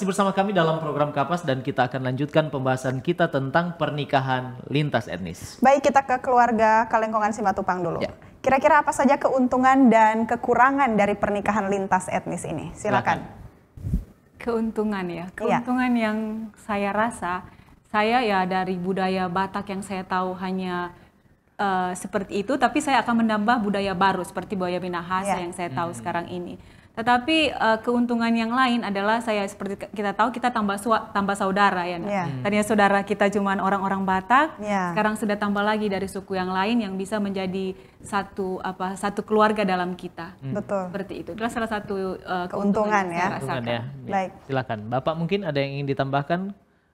Masih bersama kami dalam program Kapas dan kita akan lanjutkan pembahasan kita tentang pernikahan lintas etnis. Baik, kita ke keluarga Kalengkongan Simatupang dulu. Ya. Kira-kira apa saja keuntungan dan kekurangan dari pernikahan lintas etnis ini? Silakan. Keuntungan ya. ya. Keuntungan ya. yang saya rasa, saya ya dari budaya Batak yang saya tahu hanya uh, seperti itu, tapi saya akan menambah budaya baru seperti budaya Minahasa ya. yang saya tahu hmm. sekarang ini tetapi uh, keuntungan yang lain adalah saya seperti kita tahu kita tambah sua, tambah saudara ya. Yeah. Hmm. Tadinya saudara kita cuma orang-orang Batak, yeah. sekarang sudah tambah lagi dari suku yang lain yang bisa menjadi satu apa satu keluarga dalam kita. Hmm. Betul. Seperti itu. Itulah salah satu uh, keuntungan, keuntungan ya. Keuntungan ya. Baik. Iya. Silakan. Bapak mungkin ada yang ingin ditambahkan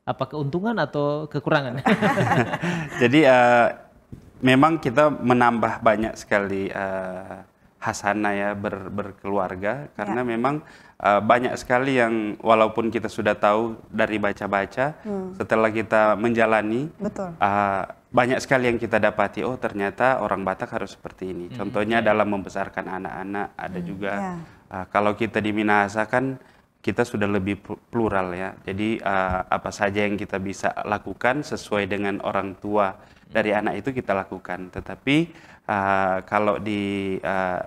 apa keuntungan atau kekurangan? Jadi uh, memang kita menambah banyak sekali uh, hasanah ya ber, berkeluarga ya. karena ya. memang uh, banyak sekali yang walaupun kita sudah tahu dari baca-baca hmm. setelah kita menjalani Betul. Uh, banyak sekali yang kita dapati oh ternyata orang Batak harus seperti ini hmm. contohnya ya. dalam membesarkan anak-anak ada hmm. juga ya. uh, kalau kita di Minahasa kan kita sudah lebih plural ya. Jadi uh, apa saja yang kita bisa lakukan sesuai dengan orang tua dari anak itu kita lakukan. Tetapi uh, kalau di uh,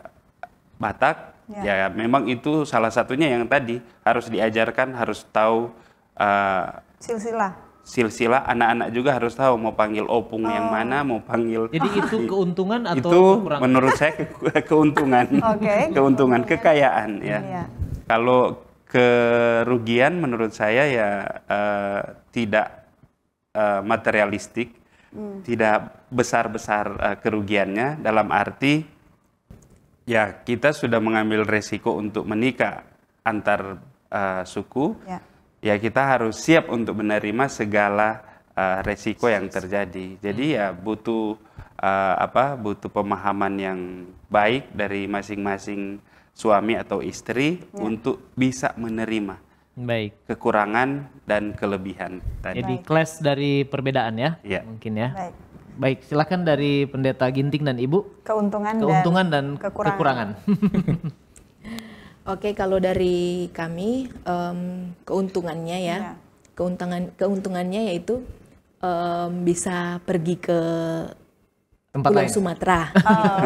Batak ya. ya memang itu salah satunya yang tadi harus diajarkan, harus tahu uh, silsilah silsilah anak-anak juga harus tahu mau panggil opung oh. yang mana, mau panggil Jadi itu keuntungan atau itu menurut saya ke keuntungan. okay. Keuntungan, kekayaan ya. Iya. Kalau kerugian menurut saya ya uh, tidak uh, materialistik, hmm. tidak besar-besar uh, kerugiannya dalam arti ya kita sudah mengambil resiko untuk menikah antar uh, suku, ya. ya kita harus siap untuk menerima segala uh, resiko yang terjadi. Jadi ya hmm. ya butuh uh, apa butuh pemahaman yang baik dari masing-masing suami atau istri ya. untuk bisa menerima baik kekurangan dan kelebihan tadi. Jadi kelas dari perbedaan ya, ya. mungkin ya. Baik. Baik, silakan dari pendeta Ginting dan Ibu. Keuntungan, keuntungan dan, dan kekurangan. kekurangan. Oke, kalau dari kami um, keuntungannya ya, ya. keuntungan keuntungannya yaitu um, bisa pergi ke tempat Pulau Sumatera. Oh.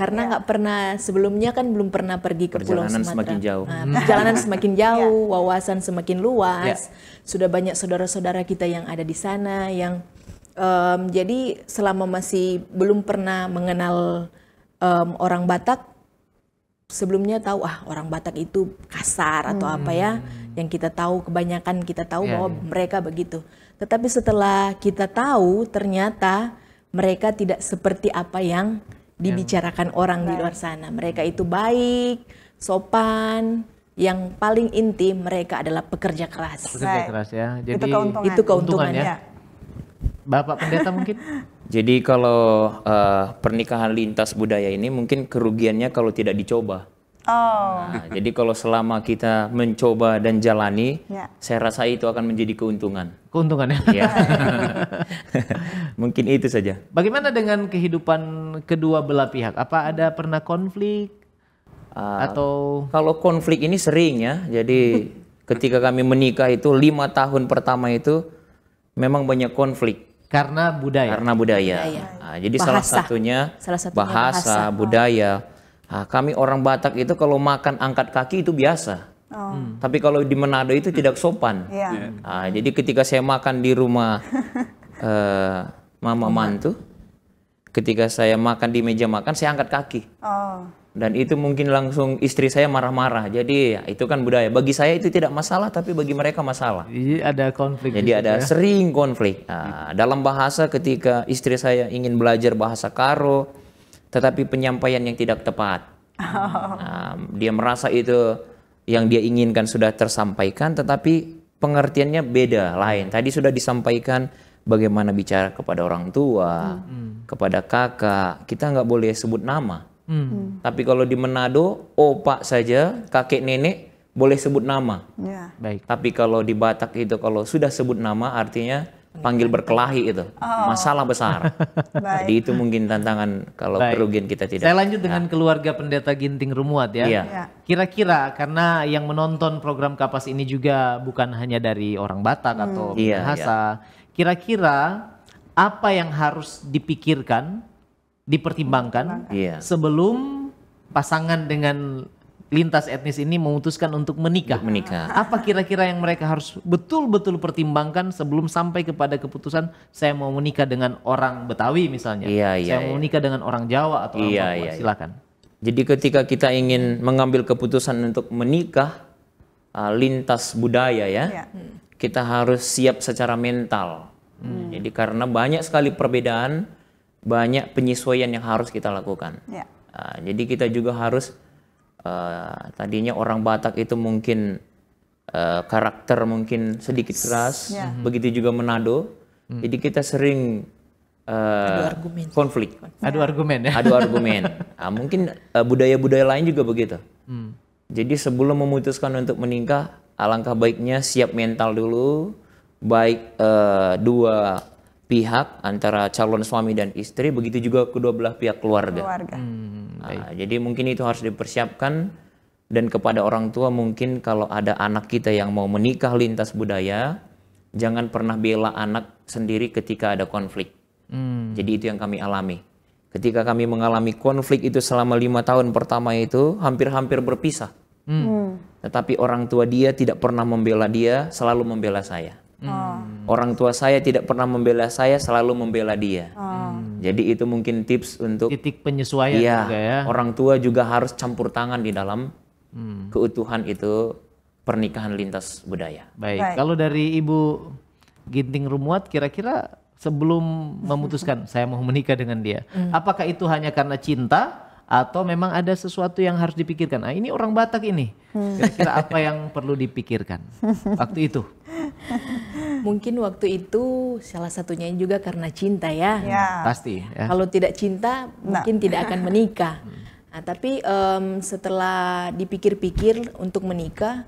Karena iya. nggak yeah. pernah sebelumnya kan belum pernah pergi ke Pulau Sumatera. semakin jauh. Nah, perjalanan hmm. semakin iya. jauh, yeah. wawasan semakin luas. Yeah. Sudah banyak saudara-saudara kita yang ada di sana yang um, jadi selama masih belum pernah mengenal um, orang Batak sebelumnya tahu ah orang Batak itu kasar atau hmm. apa ya hmm. yang kita tahu kebanyakan kita tahu yeah, bahwa mereka begitu. Tetapi setelah kita tahu ternyata mereka tidak seperti apa yang dibicarakan yang, orang baik. di luar sana. Mereka itu baik, sopan, yang paling inti mereka adalah pekerja keras. Pekerja keras ya. Jadi itu keuntungan, itu keuntungan ya. Ya. Bapak pendeta mungkin. Jadi kalau uh, pernikahan lintas budaya ini mungkin kerugiannya kalau tidak dicoba. Oh. Nah, jadi kalau selama kita mencoba dan jalani, ya. saya rasa itu akan menjadi keuntungan. Keuntungan ya. ya. Mungkin itu saja. Bagaimana dengan kehidupan kedua belah pihak? Apa ada pernah konflik? Uh, Atau kalau konflik ini sering ya. Jadi ketika kami menikah itu lima tahun pertama itu memang banyak konflik karena budaya. Karena budaya. budaya. Nah, jadi salah satunya, salah satunya bahasa, bahasa, budaya. Oh Nah, kami orang Batak itu kalau makan angkat kaki itu biasa. Oh. Hmm. Tapi kalau di Manado itu tidak sopan. Yeah. Yeah. Nah, jadi ketika saya makan di rumah uh, mama iya. mantu, ketika saya makan di meja makan saya angkat kaki. Oh. Dan itu mungkin langsung istri saya marah-marah. Jadi ya, itu kan budaya. Bagi saya itu tidak masalah, tapi bagi mereka masalah. Jadi ada konflik. Jadi ada ya? sering konflik. Nah, dalam bahasa ketika istri saya ingin belajar bahasa Karo, tetapi penyampaian yang tidak tepat. Oh. Um, dia merasa itu yang dia inginkan sudah tersampaikan, tetapi pengertiannya beda, lain. Tadi sudah disampaikan bagaimana bicara kepada orang tua, hmm. kepada kakak. Kita nggak boleh sebut nama. Hmm. Tapi kalau di Manado, opak saja, kakek nenek boleh sebut nama. Yeah. Baik. Tapi kalau di Batak itu kalau sudah sebut nama artinya panggil berkelahi itu oh. masalah besar. Jadi itu mungkin tantangan kalau Baik. kerugian kita tidak. Saya lanjut dengan ya. keluarga pendeta Ginting Rumuat ya. kira iya. Kira-kira karena yang menonton program Kapas ini juga bukan hanya dari orang Batak hmm. atau bahasa. Iya, ya, Kira-kira apa yang harus dipikirkan, dipertimbangkan ya. sebelum pasangan dengan lintas etnis ini memutuskan untuk menikah. Menikah. Apa kira-kira yang mereka harus betul-betul pertimbangkan sebelum sampai kepada keputusan saya mau menikah dengan orang Betawi misalnya. Iya, iya, saya iya. mau menikah dengan orang Jawa atau orang iya, iya, Iya, Silakan. Jadi ketika kita ingin mengambil keputusan untuk menikah uh, lintas budaya ya, iya. kita harus siap secara mental. Hmm. Jadi karena banyak sekali perbedaan, banyak penyesuaian yang harus kita lakukan. Iya. Uh, jadi kita juga harus Eh, tadinya orang Batak itu mungkin uh, karakter mungkin sedikit keras, yeah. Mhm. begitu juga Manado. Hmm. Jadi kita sering uh, adu argumen. konflik. Adu ya. argumen ya. Adu argumen. nah, mungkin budaya-budaya uh, lain juga begitu. Mm. Jadi sebelum memutuskan untuk menikah, alangkah baiknya siap mental dulu, baik uh, dua pihak antara calon suami dan istri, begitu juga kedua belah pihak keluarga. keluarga. Hmm. Nah, jadi mungkin itu harus dipersiapkan dan kepada orang tua mungkin kalau ada anak kita yang mau menikah lintas budaya, jangan pernah bela anak sendiri ketika ada konflik. Hmm. Jadi itu yang kami alami. Ketika kami mengalami konflik itu selama lima tahun pertama itu hampir-hampir berpisah. Hmm. hmm. Tetapi orang tua dia tidak pernah membela dia, selalu membela saya. Oh. Orang tua saya tidak pernah membela saya, selalu membela dia. Oh. Jadi itu mungkin tips untuk titik penyesuaian iya, juga ya. Orang tua juga harus campur tangan di dalam hmm. keutuhan itu pernikahan lintas budaya. Baik. Baik. Kalau dari Ibu Ginting Rumuat kira-kira sebelum memutuskan saya mau menikah dengan dia, hmm. apakah itu hanya karena cinta? atau memang ada sesuatu yang harus dipikirkan. Ah ini orang Batak ini. Hmm. Kira-kira apa yang perlu dipikirkan waktu itu? Mungkin waktu itu salah satunya juga karena cinta ya. ya. Pasti. Ya. Kalau tidak cinta nah. mungkin nah. tidak akan menikah. Hmm. Nah, tapi um, setelah dipikir-pikir untuk menikah,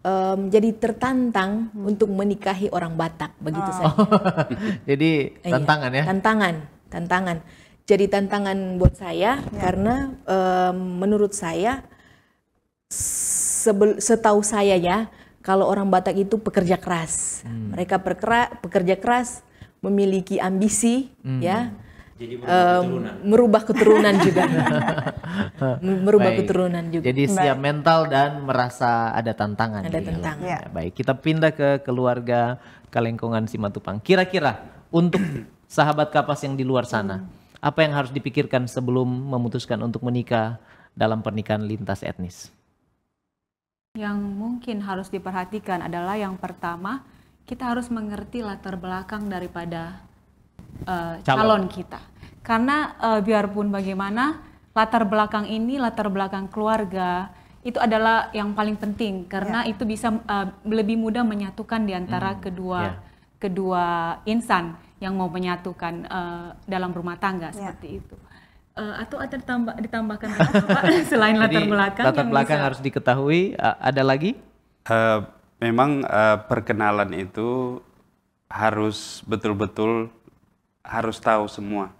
um, jadi tertantang hmm. untuk menikahi orang Batak begitu oh. saja. jadi iya, tantangan ya? Tantangan, tantangan. Jadi tantangan buat saya ya. karena um, menurut saya sebel, setahu saya ya kalau orang Batak itu pekerja keras. Hmm. Mereka perkera, pekerja keras, memiliki ambisi, hmm. ya. Jadi merubah um, keturunan. Merubah keturunan juga. merubah Baik. keturunan juga. Jadi siap mental dan merasa ada tantangan. Ada tantangan. Ya, ya. Baik, kita pindah ke keluarga Kalengkongan Simatupang. Kira-kira untuk sahabat kapas yang di luar sana, hmm. apa yang harus dipikirkan sebelum memutuskan untuk menikah dalam pernikahan lintas etnis? yang mungkin harus diperhatikan adalah yang pertama kita harus mengerti latar belakang daripada uh, calon. calon kita karena uh, biarpun bagaimana latar belakang ini latar belakang keluarga itu adalah yang paling penting karena yeah. itu bisa uh, lebih mudah menyatukan di antara hmm, kedua yeah. kedua insan yang mau menyatukan uh, dalam rumah tangga yeah. seperti itu uh, atau ada tambah ditambahkan apa selain latar belakang latar belakang bisa... harus diketahui uh, ada lagi uh, memang uh, perkenalan itu harus betul-betul harus tahu semua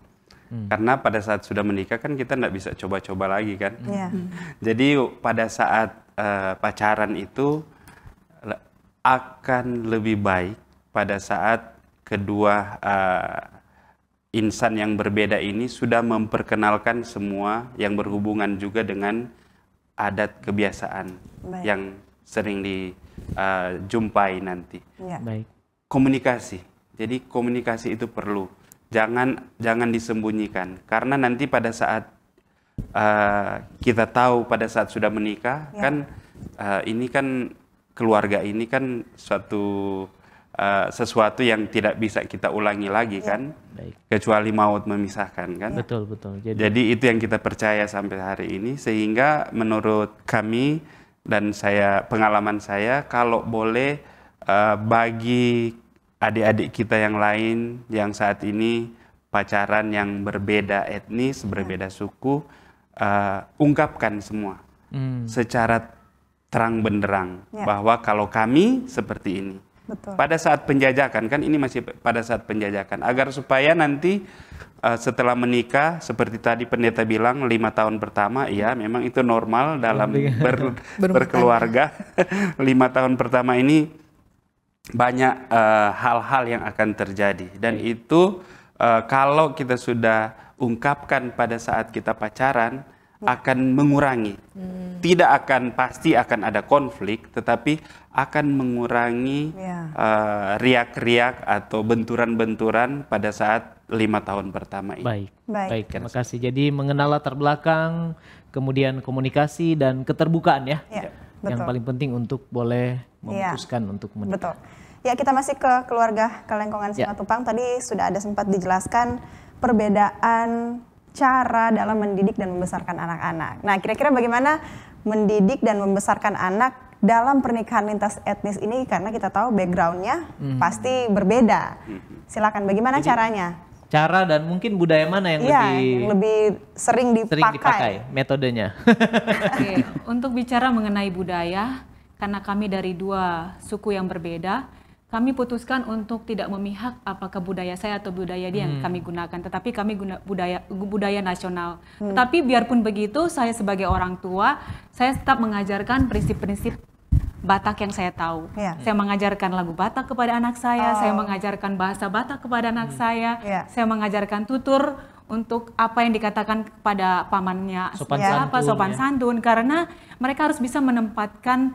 hmm. karena pada saat sudah menikah kan kita tidak bisa coba-coba lagi kan hmm. yeah. jadi pada saat uh, pacaran itu akan lebih baik pada saat kedua uh, insan yang berbeda ini sudah memperkenalkan semua yang berhubungan juga dengan adat kebiasaan Baik. yang sering dijumpai eh, uh, nanti. Ya. Baik. Komunikasi. Jadi komunikasi itu perlu. Jangan jangan disembunyikan karena nanti pada saat uh, kita tahu pada saat sudah menikah ya. kan uh, ini kan keluarga ini kan suatu Eh, sesuatu yang tidak bisa kita ulangi lagi ya. kan Baik. kecuali maut memisahkan kan betul betul jadi, jadi itu yang kita percaya sampai hari ini sehingga menurut kami dan saya pengalaman saya kalau boleh uh, bagi adik-adik kita yang lain yang saat ini pacaran yang berbeda etnis ya. berbeda suku uh, ungkapkan semua hmm. secara terang benderang ya. bahwa kalau kami seperti ini Betul. Pada saat penjajakan kan ini masih pada saat penjajakan agar supaya nanti uh, setelah menikah seperti tadi pendeta bilang lima tahun pertama ya memang itu normal dalam iya. ber, berkeluarga lima tahun pertama ini banyak eh, hal-hal uh, yang akan terjadi dan iya. itu uh, kalau kita sudah ungkapkan pada saat kita pacaran akan mengurangi. Hmm. Tidak akan pasti akan ada konflik, tetapi akan mengurangi yeah. Ya. uh, riak-riak atau benturan-benturan pada saat lima tahun pertama ini. Baik, baik, baik terima kasih. Jadi mengenal latar belakang, kemudian komunikasi dan keterbukaan ya, ya betul. yang paling penting untuk boleh ya, memutuskan ya. untuk menikah. Betul. Ya kita masih ke keluarga Kelengkongan ya. Simatupang. Ya. Tadi sudah ada sempat dijelaskan perbedaan cara dalam mendidik dan membesarkan anak-anak. Nah, kira-kira bagaimana mendidik dan membesarkan anak dalam pernikahan lintas etnis ini karena kita tahu backgroundnya hmm. pasti berbeda. Mhm. Silakan bagaimana Jadi, caranya? Cara dan mungkin budaya mana yang ya, lebih yang lebih sering dipakai? Sering dipakai metodenya. Oke, untuk bicara mengenai budaya, karena kami dari dua suku yang berbeda, kami putuskan untuk tidak memihak apakah budaya saya atau budaya dia yang hmm. kami gunakan, tetapi kami guna budaya budaya nasional. Hmm. Tetapi biarpun begitu, saya sebagai orang tua, saya tetap mengajarkan prinsip-prinsip Batak yang saya tahu. Yeah. Saya mengajarkan lagu Batak kepada anak saya, oh. saya mengajarkan bahasa Batak kepada anak hmm. saya, yeah. saya mengajarkan tutur untuk apa yang dikatakan kepada pamannya, sopan ya, santun, apa sopan ya. santun, karena mereka harus bisa menempatkan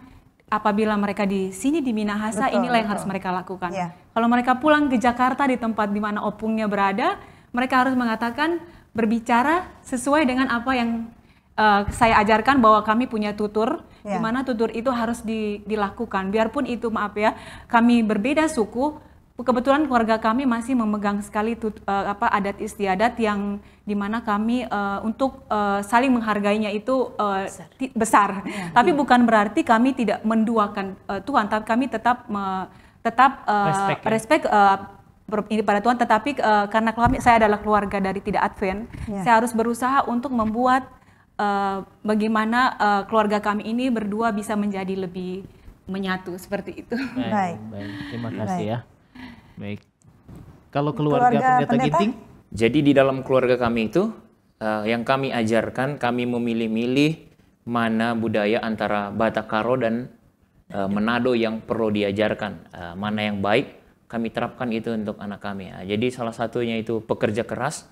apabila mereka di sini di Minahasa betul, inilah betul. yang harus mereka lakukan. Yeah. Kalau mereka pulang ke Jakarta di tempat di mana opungnya berada, mereka harus mengatakan berbicara sesuai dengan apa yang uh, saya ajarkan bahwa kami punya tutur, yeah. di iya. mana tutur itu harus di, dilakukan. Biarpun itu maaf ya, kami berbeda suku, kebetulan keluarga kami masih memegang sekali tut, uh, apa adat istiadat yang dimana kami uh, untuk uh, saling menghargainya itu uh, besar. besar. Ya, tapi ya. bukan berarti kami tidak menduakan uh, Tuhan, tapi kami tetap me, tetap uh, respect, ya? respect uh, ini pada Tuhan. Tetapi uh, karena kami, saya adalah keluarga dari tidak Advent, ya. saya harus berusaha untuk membuat uh, bagaimana uh, keluarga kami ini berdua bisa menjadi lebih menyatu seperti itu. baik. baik. terima kasih baik. ya. Baik. Kalau keluarga, keluarga pendeta, pendeta Ginting? Jadi di dalam keluarga kami itu uh, yang kami ajarkan kami memilih-milih mana budaya antara Batakaro dan uh, Manado yang perlu diajarkan, uh, mana yang baik kami terapkan itu untuk anak kami. Uh, jadi salah satunya itu pekerja keras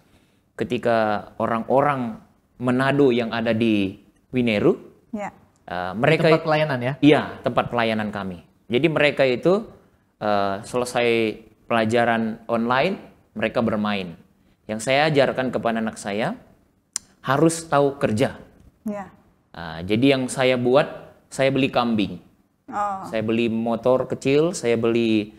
ketika orang-orang Manado yang ada di Wineru, ya. uh, mereka tempat pelayanan ya? Iya tempat pelayanan kami. Jadi mereka itu uh, selesai pelajaran online, mereka bermain. Yang saya ajarkan kepada anak saya harus tahu kerja. Yeah. Ya. Uh, jadi yang saya buat, saya beli kambing, oh. saya beli motor kecil, saya beli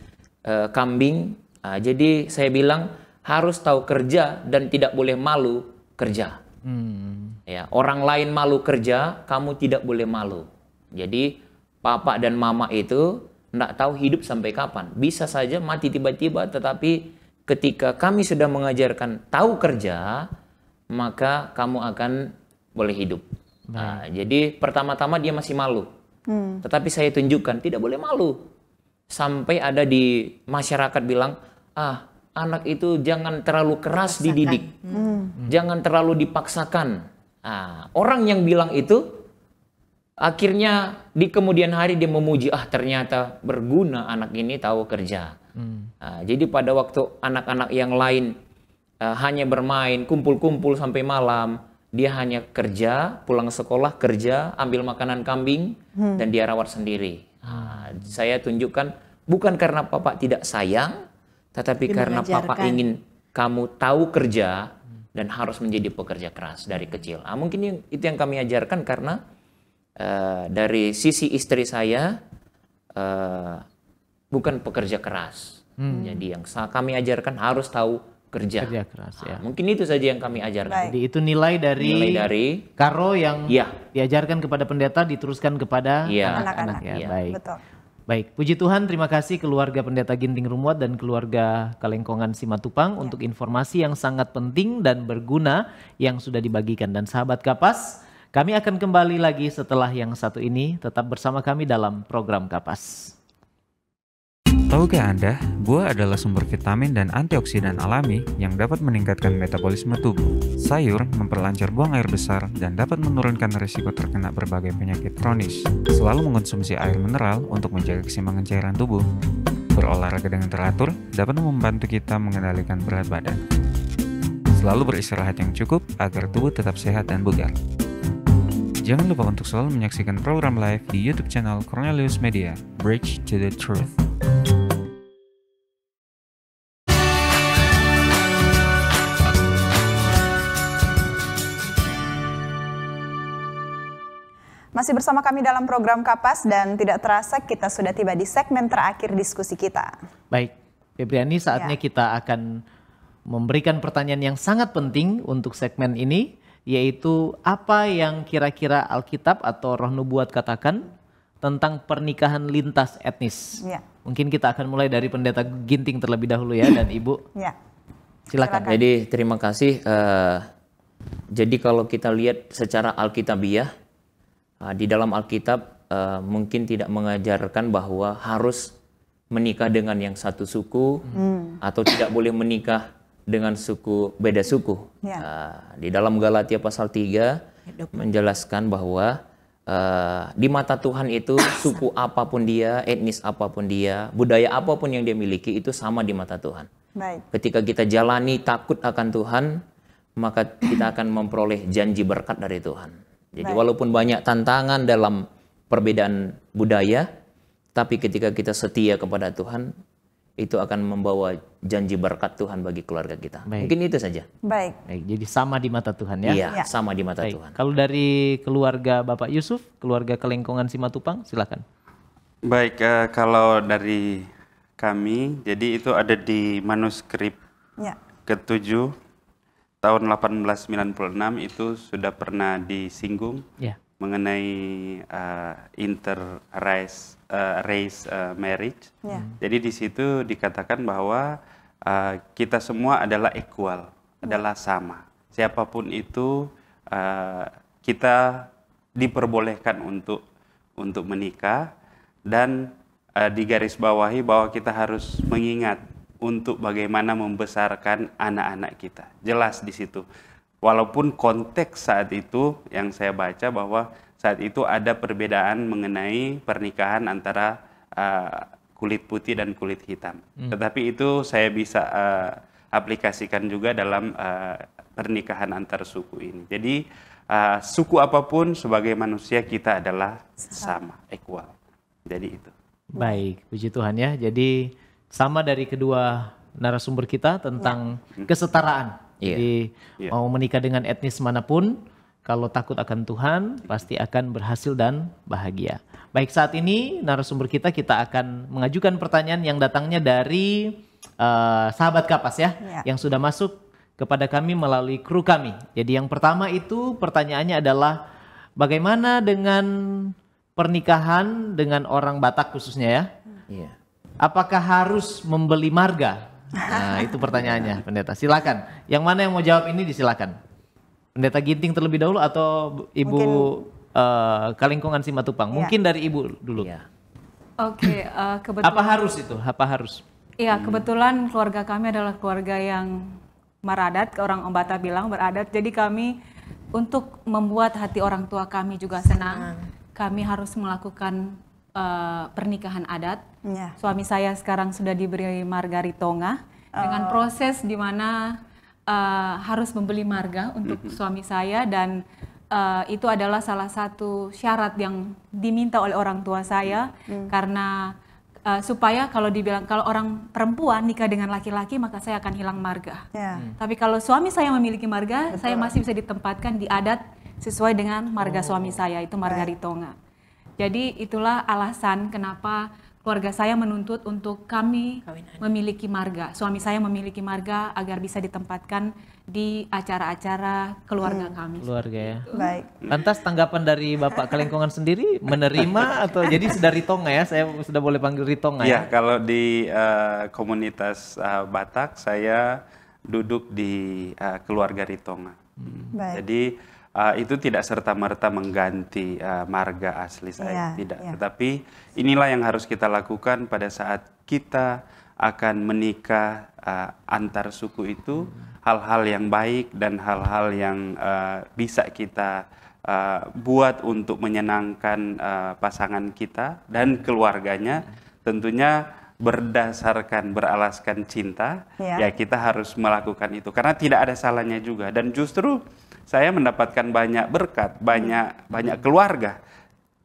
uh, kambing. Uh, jadi saya bilang harus tahu kerja dan tidak boleh malu kerja. Hmm. Ya, orang lain malu kerja, kamu tidak boleh malu. Jadi papa dan mama itu tidak tahu hidup sampai kapan. Bisa saja mati tiba-tiba, tetapi ketika kami sudah mengajarkan tahu kerja, maka kamu akan boleh hidup. Nah. nah, jadi pertama-tama dia masih malu. Hmm. Tetapi saya tunjukkan tidak boleh malu. Sampai ada di masyarakat bilang, "Ah, anak itu jangan terlalu keras dipaksakan. dididik, hmm. jangan terlalu dipaksakan. Nah, orang yang bilang itu Akhirnya di kemudian hari dia memuji, ah ternyata berguna anak ini tahu kerja. Hmm. Nah, jadi pada waktu anak-anak yang lain uh, hanya bermain, kumpul-kumpul sampai malam, dia hanya kerja, pulang sekolah kerja, ambil makanan kambing, hmm. dan dia rawat sendiri. Ah. Nah, saya tunjukkan bukan karena papa tidak sayang, tetapi dia karena papa ingin kamu tahu kerja hmm. dan harus menjadi pekerja keras dari kecil. Nah, mungkin itu yang kami ajarkan karena Eh, dari sisi istri saya uh, bukan pekerja keras. Hmm. Jadi yang kami ajarkan harus tahu kerja. Kerja keras nah, ya. Mungkin itu saja yang kami ajarkan. Baik. Jadi itu nilai dari nilai dari Karo yang ya. diajarkan kepada pendeta diteruskan kepada iya. anak-anak ya. ya. ya. Baik. Betul. Baik, puji Tuhan terima kasih keluarga Pendeta Ginting rumwat dan keluarga Kalengkongan Simatupang ya. untuk informasi yang sangat penting dan berguna yang sudah dibagikan. Dan sahabat kapas, kami akan kembali lagi setelah yang satu ini. Tetap bersama kami dalam program Kapas. Tahukah Anda, buah adalah sumber vitamin dan antioksidan alami yang dapat meningkatkan metabolisme tubuh. Sayur memperlancar buang air besar dan dapat menurunkan risiko terkena berbagai penyakit kronis. Selalu mengonsumsi air mineral untuk menjaga keseimbangan cairan tubuh. Berolahraga dengan teratur dapat membantu kita mengendalikan berat badan. Selalu beristirahat yang cukup agar tubuh tetap sehat dan bugar. Jangan lupa untuk selalu menyaksikan program live di YouTube channel Cornelius Media, Bridge to the Truth. Masih bersama kami dalam program Kapas dan tidak terasa kita sudah tiba di segmen terakhir diskusi kita. Baik, Febriani saatnya ya. kita akan memberikan pertanyaan yang sangat penting untuk segmen ini yaitu apa yang kira-kira Alkitab atau Roh Nubuat katakan tentang pernikahan lintas etnis. Ya. Mungkin kita akan mulai dari Pendeta Ginting terlebih dahulu ya dan Ibu. Ya. Silakan. Silakan. Jadi terima kasih. Uh, jadi kalau kita lihat secara Alkitabiah uh, di dalam Alkitab uh, mungkin tidak mengajarkan bahwa harus menikah dengan yang satu suku hmm. atau tidak boleh menikah dengan suku beda suku. Ya. Uh, di dalam Galatia pasal 3 menjelaskan bahwa uh, di mata Tuhan itu suku apapun dia, etnis apapun dia, budaya apapun yang dia miliki itu sama di mata Tuhan. Baik. Ketika kita jalani takut akan Tuhan, maka kita akan memperoleh janji berkat dari Tuhan. Jadi Baik. walaupun banyak tantangan dalam perbedaan budaya, tapi ketika kita setia kepada Tuhan, itu akan membawa janji berkat Tuhan bagi keluarga kita. Baik. Mungkin itu saja. Baik. Baik. Jadi sama di mata Tuhan ya. Iya, ya. sama di mata Baik. Tuhan. Kalau dari keluarga Bapak Yusuf, keluarga Kelengkongan Simatupang, silakan. Baik, uh, kalau dari kami, jadi itu ada di manuskrip ya. ketujuh tahun 1896 itu sudah pernah disinggung ya. mengenai uh, eh, inter eh, race uh, race uh, marriage. Ya. Jadi di situ dikatakan bahwa uh, kita semua adalah equal, adalah sama. Siapapun itu uh, kita diperbolehkan untuk untuk menikah dan uh, digarisbawahi bahwa kita harus mengingat untuk bagaimana membesarkan anak-anak kita. Jelas di situ. Walaupun konteks saat itu yang saya baca bahwa saat itu ada perbedaan mengenai pernikahan antara kulit putih dan kulit hitam. Hmm. Tetapi itu saya bisa uh, aplikasikan juga dalam uh, pernikahan antar suku ini. Jadi uh, suku apapun sebagai manusia kita adalah sama, equal. Jadi itu. Baik, puji Tuhan ya. Jadi sama dari kedua narasumber kita tentang hmm. kesetaraan. Iya. Jadi yeah. mau menikah dengan etnis manapun, kalau takut akan Tuhan, pasti akan berhasil dan bahagia. Baik, saat ini narasumber kita kita akan mengajukan pertanyaan yang datangnya dari uh, sahabat kapas ya, ya, yang sudah masuk kepada kami melalui kru kami. Jadi yang pertama itu pertanyaannya adalah bagaimana dengan pernikahan dengan orang Batak khususnya ya? Iya. Apakah harus membeli marga? Nah, itu pertanyaannya, Pendeta. Silakan. Yang mana yang mau jawab ini disilakan. Pendeta Ginting terlebih dahulu atau Ibu Mungkin, uh, Kalingkungan Simatupang? Ya. Mungkin dari Ibu dulu. Ya. Oke, okay, uh, eh, kebetulan. Apa harus itu? Apa harus? Iya, kebetulan keluarga kami adalah keluarga yang meradat, orang Ombata bilang beradat. Jadi kami untuk membuat hati orang tua kami juga senang, senang. kami harus melakukan uh, pernikahan adat. Ya. Suami saya sekarang sudah diberi margaritonga dengan oh. proses di mana Eh, harus membeli marga untuk mm -hmm. suami saya dan uh, itu adalah salah satu syarat yang diminta oleh orang tua saya mm. karena uh, supaya kalau dibilang kalau orang perempuan nikah dengan laki-laki maka saya akan hilang marga. Yeah. Mm. Tapi kalau suami saya memiliki marga, Betul. saya masih bisa ditempatkan di adat sesuai dengan marga oh. suami saya itu marga right. Ritonga. Jadi itulah alasan kenapa keluarga saya menuntut untuk kami memiliki marga. Suami saya memiliki marga agar bisa ditempatkan di acara-acara keluarga hmm. kami. Keluarga ya. Gitu. Baik. Hmm. Lantas tanggapan dari Bapak Kelengkongan sendiri menerima atau jadi sudah Ritonga ya? Saya sudah boleh panggil Ritonga ya? Ya, kalau di uh, komunitas uh, Batak saya duduk di uh, keluarga Ritonga. Hmm. Baik. Jadi uh, itu tidak serta-merta mengganti uh, marga asli saya, yeah, tidak. Yeah. Tetapi inilah yang harus kita lakukan pada saat kita akan menikah uh, antar suku itu hal-hal yang baik dan hal-hal yang uh, bisa kita uh, buat untuk menyenangkan uh, pasangan kita dan keluarganya tentunya berdasarkan beralaskan cinta yeah. ya kita harus melakukan itu karena tidak ada salahnya juga dan justru saya mendapatkan banyak berkat, banyak banyak keluarga.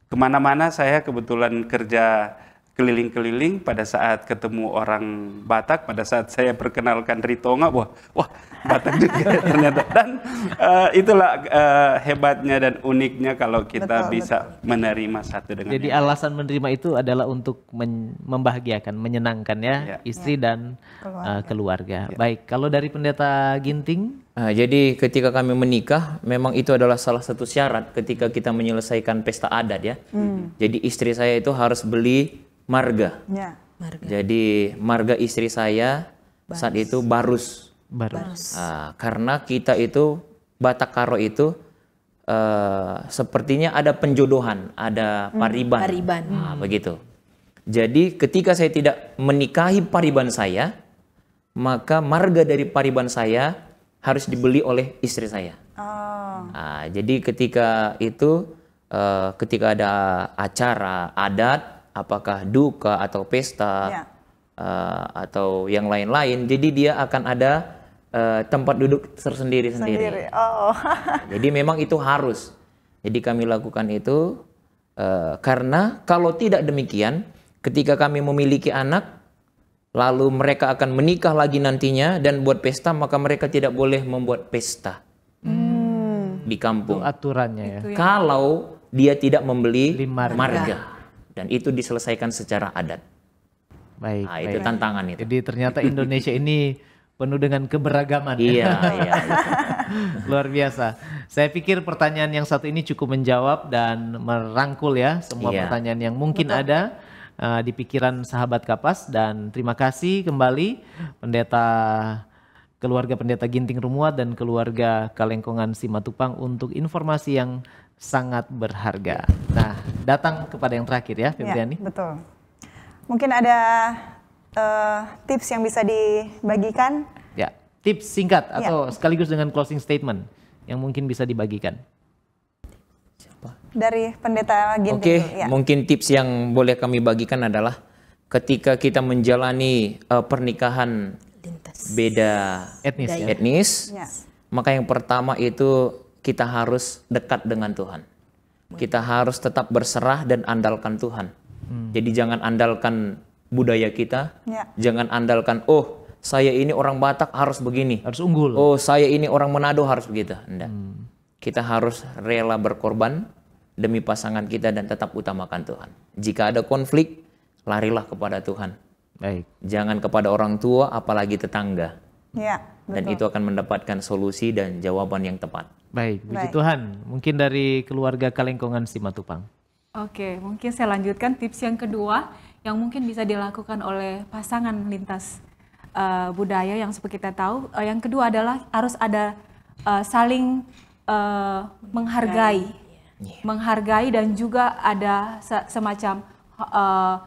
Kemana-mana saya kebetulan kerja keliling-keliling pada saat ketemu orang Batak, pada saat saya perkenalkan Ritonga, wah, wah Batak juga ternyata. Dan uh, itulah uh, hebatnya dan uniknya kalau kita betul, bisa betul. menerima satu dengan Jadi yang alasan menerima itu adalah untuk men membahagiakan, menyenangkan ya, ya. istri ya. dan keluarga. Uh, keluarga. Ya. Baik, kalau dari pendeta Ginting, Nah, jadi ketika kami menikah, memang itu adalah salah satu syarat ketika kita menyelesaikan pesta adat ya. Hmm. Jadi istri saya itu harus beli marga. Ya, marga. Jadi marga istri saya barus. saat itu barus. Barus. Uh, karena kita itu Batak Karo itu uh, sepertinya ada penjodohan, ada pariban. Hmm, pariban. Nah, hmm. begitu. Jadi ketika saya tidak menikahi pariban saya, maka marga dari pariban saya harus dibeli oleh istri saya. Oh. Nah, jadi ketika itu, uh, ketika ada acara adat, apakah duka atau pesta yeah. Ya. uh, atau yang lain-lain, jadi dia akan ada uh, tempat duduk tersendiri sendiri. sendiri. Oh. jadi memang itu harus. Jadi kami lakukan itu uh, karena kalau tidak demikian, ketika kami memiliki anak, lalu mereka akan menikah lagi nantinya dan buat pesta maka mereka tidak boleh membuat pesta hmm. di kampung itu aturannya ya kalau dia tidak membeli marga. marga dan itu diselesaikan secara adat baik nah, itu baik. tantangan itu jadi ternyata Indonesia ini penuh dengan keberagaman iya iya luar biasa saya pikir pertanyaan yang satu ini cukup menjawab dan merangkul ya semua iya. pertanyaan yang mungkin Betul. ada uh, di pikiran sahabat kapas dan terima kasih kembali pendeta keluarga pendeta Ginting Rumua dan keluarga Kalengkongan Simatupang untuk informasi yang sangat berharga. Nah, datang kepada yang terakhir ya, Febriani. Ya, betul. Mungkin ada uh, tips yang bisa dibagikan? Ya, tips singkat ya. atau ya. sekaligus dengan closing statement yang mungkin bisa dibagikan dari pendeta Ginting. Oke, okay, ya. mungkin tips yang boleh kami bagikan adalah ketika kita menjalani uh, pernikahan Lintas. beda etnis, ya. etnis, ya. maka yang pertama itu kita harus dekat dengan Tuhan. Kita harus tetap berserah dan andalkan Tuhan. Hmm. Jadi jangan andalkan budaya kita, ya. jangan andalkan oh saya ini orang Batak harus begini. Harus unggul. Oh, saya ini orang Manado harus begitu. Hmm. Kita harus rela berkorban demi pasangan kita dan tetap utamakan Tuhan. Jika ada konflik, larilah kepada Tuhan. Baik. Jangan kepada orang tua, apalagi tetangga. Ya, Dan itu akan mendapatkan solusi dan jawaban yang tepat. Baik, puji Baik. Tuhan. Mungkin dari keluarga Kalengkongan Simatupang. Oke, mungkin saya lanjutkan tips yang kedua yang mungkin bisa dilakukan oleh pasangan lintas uh, budaya yang seperti kita tahu. Uh, yang kedua adalah harus ada uh, saling uh, menghargai yeah. menghargai dan juga ada semacam uh,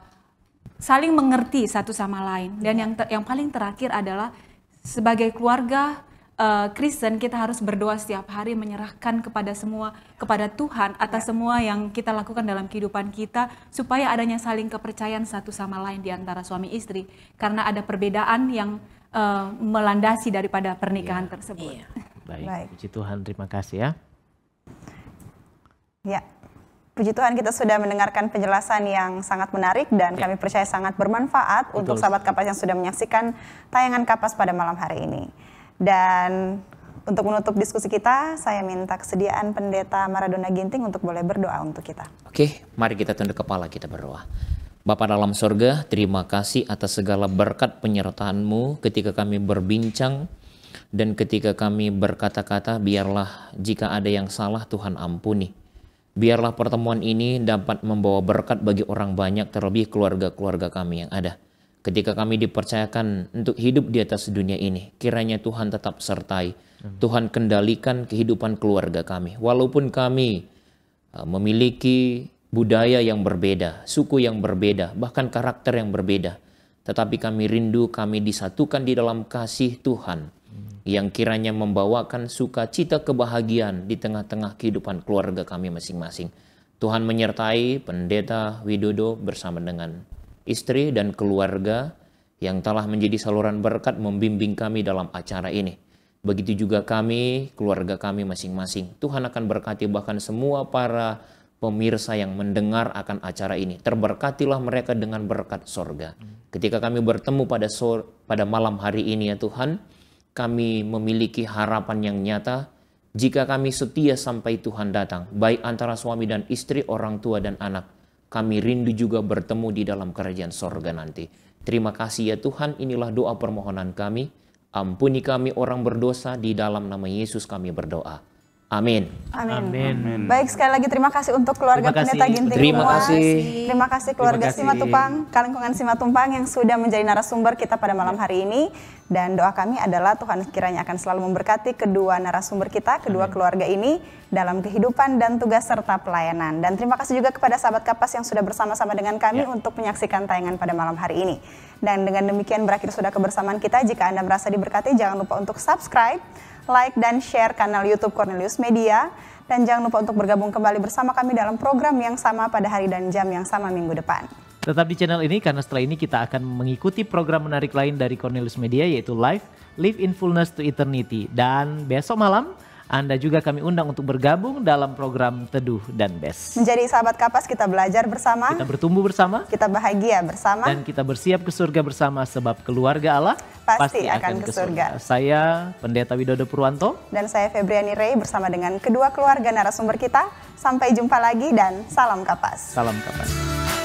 saling mengerti satu sama lain. Dan iya. yang ter, yang paling terakhir adalah sebagai keluarga uh, Kristen kita harus berdoa setiap hari menyerahkan kepada semua kepada Tuhan atas iya. semua yang kita lakukan dalam kehidupan kita supaya adanya saling kepercayaan satu sama lain di antara suami istri karena ada perbedaan yang uh, melandasi daripada pernikahan yeah. tersebut. Yeah. Baik, Baik, puji Tuhan, terima kasih ya. Ya, puji Tuhan kita sudah mendengarkan penjelasan yang sangat menarik dan ya. kami percaya sangat bermanfaat Betul. untuk sahabat kapas yang sudah menyaksikan tayangan kapas pada malam hari ini. Dan untuk menutup diskusi kita, saya minta kesediaan pendeta Maradona Ginting untuk boleh berdoa untuk kita. Oke, mari kita tunduk kepala kita berdoa. Bapak dalam sorga, terima kasih atas segala berkat penyertaanmu ketika kami berbincang dan ketika kami berkata-kata biarlah jika ada yang salah Tuhan ampuni. Biarlah pertemuan ini dapat membawa berkat bagi orang banyak terlebih keluarga-keluarga kami yang ada. Ketika kami dipercayakan untuk hidup di atas dunia ini, kiranya Tuhan tetap sertai. Tuhan kendalikan kehidupan keluarga kami. Walaupun kami uh, memiliki budaya yang berbeda, suku yang berbeda, bahkan karakter yang berbeda, tetapi kami rindu kami disatukan di dalam kasih Tuhan yang kiranya membawakan sukacita kebahagiaan di tengah-tengah kehidupan keluarga kami masing-masing. Tuhan menyertai Pendeta Widodo bersama dengan istri dan keluarga yang telah menjadi saluran berkat membimbing kami dalam acara ini. Begitu juga kami, keluarga kami masing-masing. Tuhan akan berkati bahkan semua para pemirsa yang mendengar akan acara ini. Terberkatilah mereka dengan berkat sorga. Ketika kami bertemu pada sor, pada malam hari ini ya Tuhan, kami memiliki harapan yang nyata jika kami setia sampai Tuhan datang, baik antara suami dan istri, orang tua dan anak. Kami rindu juga bertemu di dalam kerajaan sorga nanti. Terima kasih ya Tuhan, inilah doa permohonan kami. Ampuni kami orang berdosa, di dalam nama Yesus kami berdoa. Amin. Amin. Amin. Baik sekali lagi terima kasih untuk keluarga kasih. Pendeta Ginting. Terima kasih. Terima kasih keluarga terima kasih. Simatupang, Kalengkungan Simatupang yang sudah menjadi narasumber kita pada malam hari ini dan doa kami adalah Tuhan kiranya akan selalu memberkati kedua narasumber kita, kedua Amin. keluarga ini dalam kehidupan dan tugas serta pelayanan. Dan terima kasih juga kepada sahabat Kapas yang sudah bersama-sama dengan kami ya. untuk menyaksikan tayangan pada malam hari ini. Dan dengan demikian berakhir sudah kebersamaan kita. Jika Anda merasa diberkati jangan lupa untuk subscribe like, dan share kanal YouTube Cornelius Media. Dan jangan lupa untuk bergabung kembali bersama kami dalam program yang sama pada hari dan jam yang sama minggu depan. Tetap di channel ini karena setelah ini kita akan mengikuti program menarik lain dari Cornelius Media yaitu Live, Live in Fullness to Eternity. Dan besok malam anda juga kami undang untuk bergabung dalam program Teduh dan Best. Menjadi sahabat kapas kita belajar bersama. Kita bertumbuh bersama. Kita bahagia bersama. Dan kita bersiap ke surga bersama sebab keluarga Allah pasti, pasti akan, akan ke surga. Saya Pendeta Widodo Purwanto. Dan saya Febriani Rey bersama dengan kedua keluarga narasumber kita. Sampai jumpa lagi dan salam kapas. Salam kapas.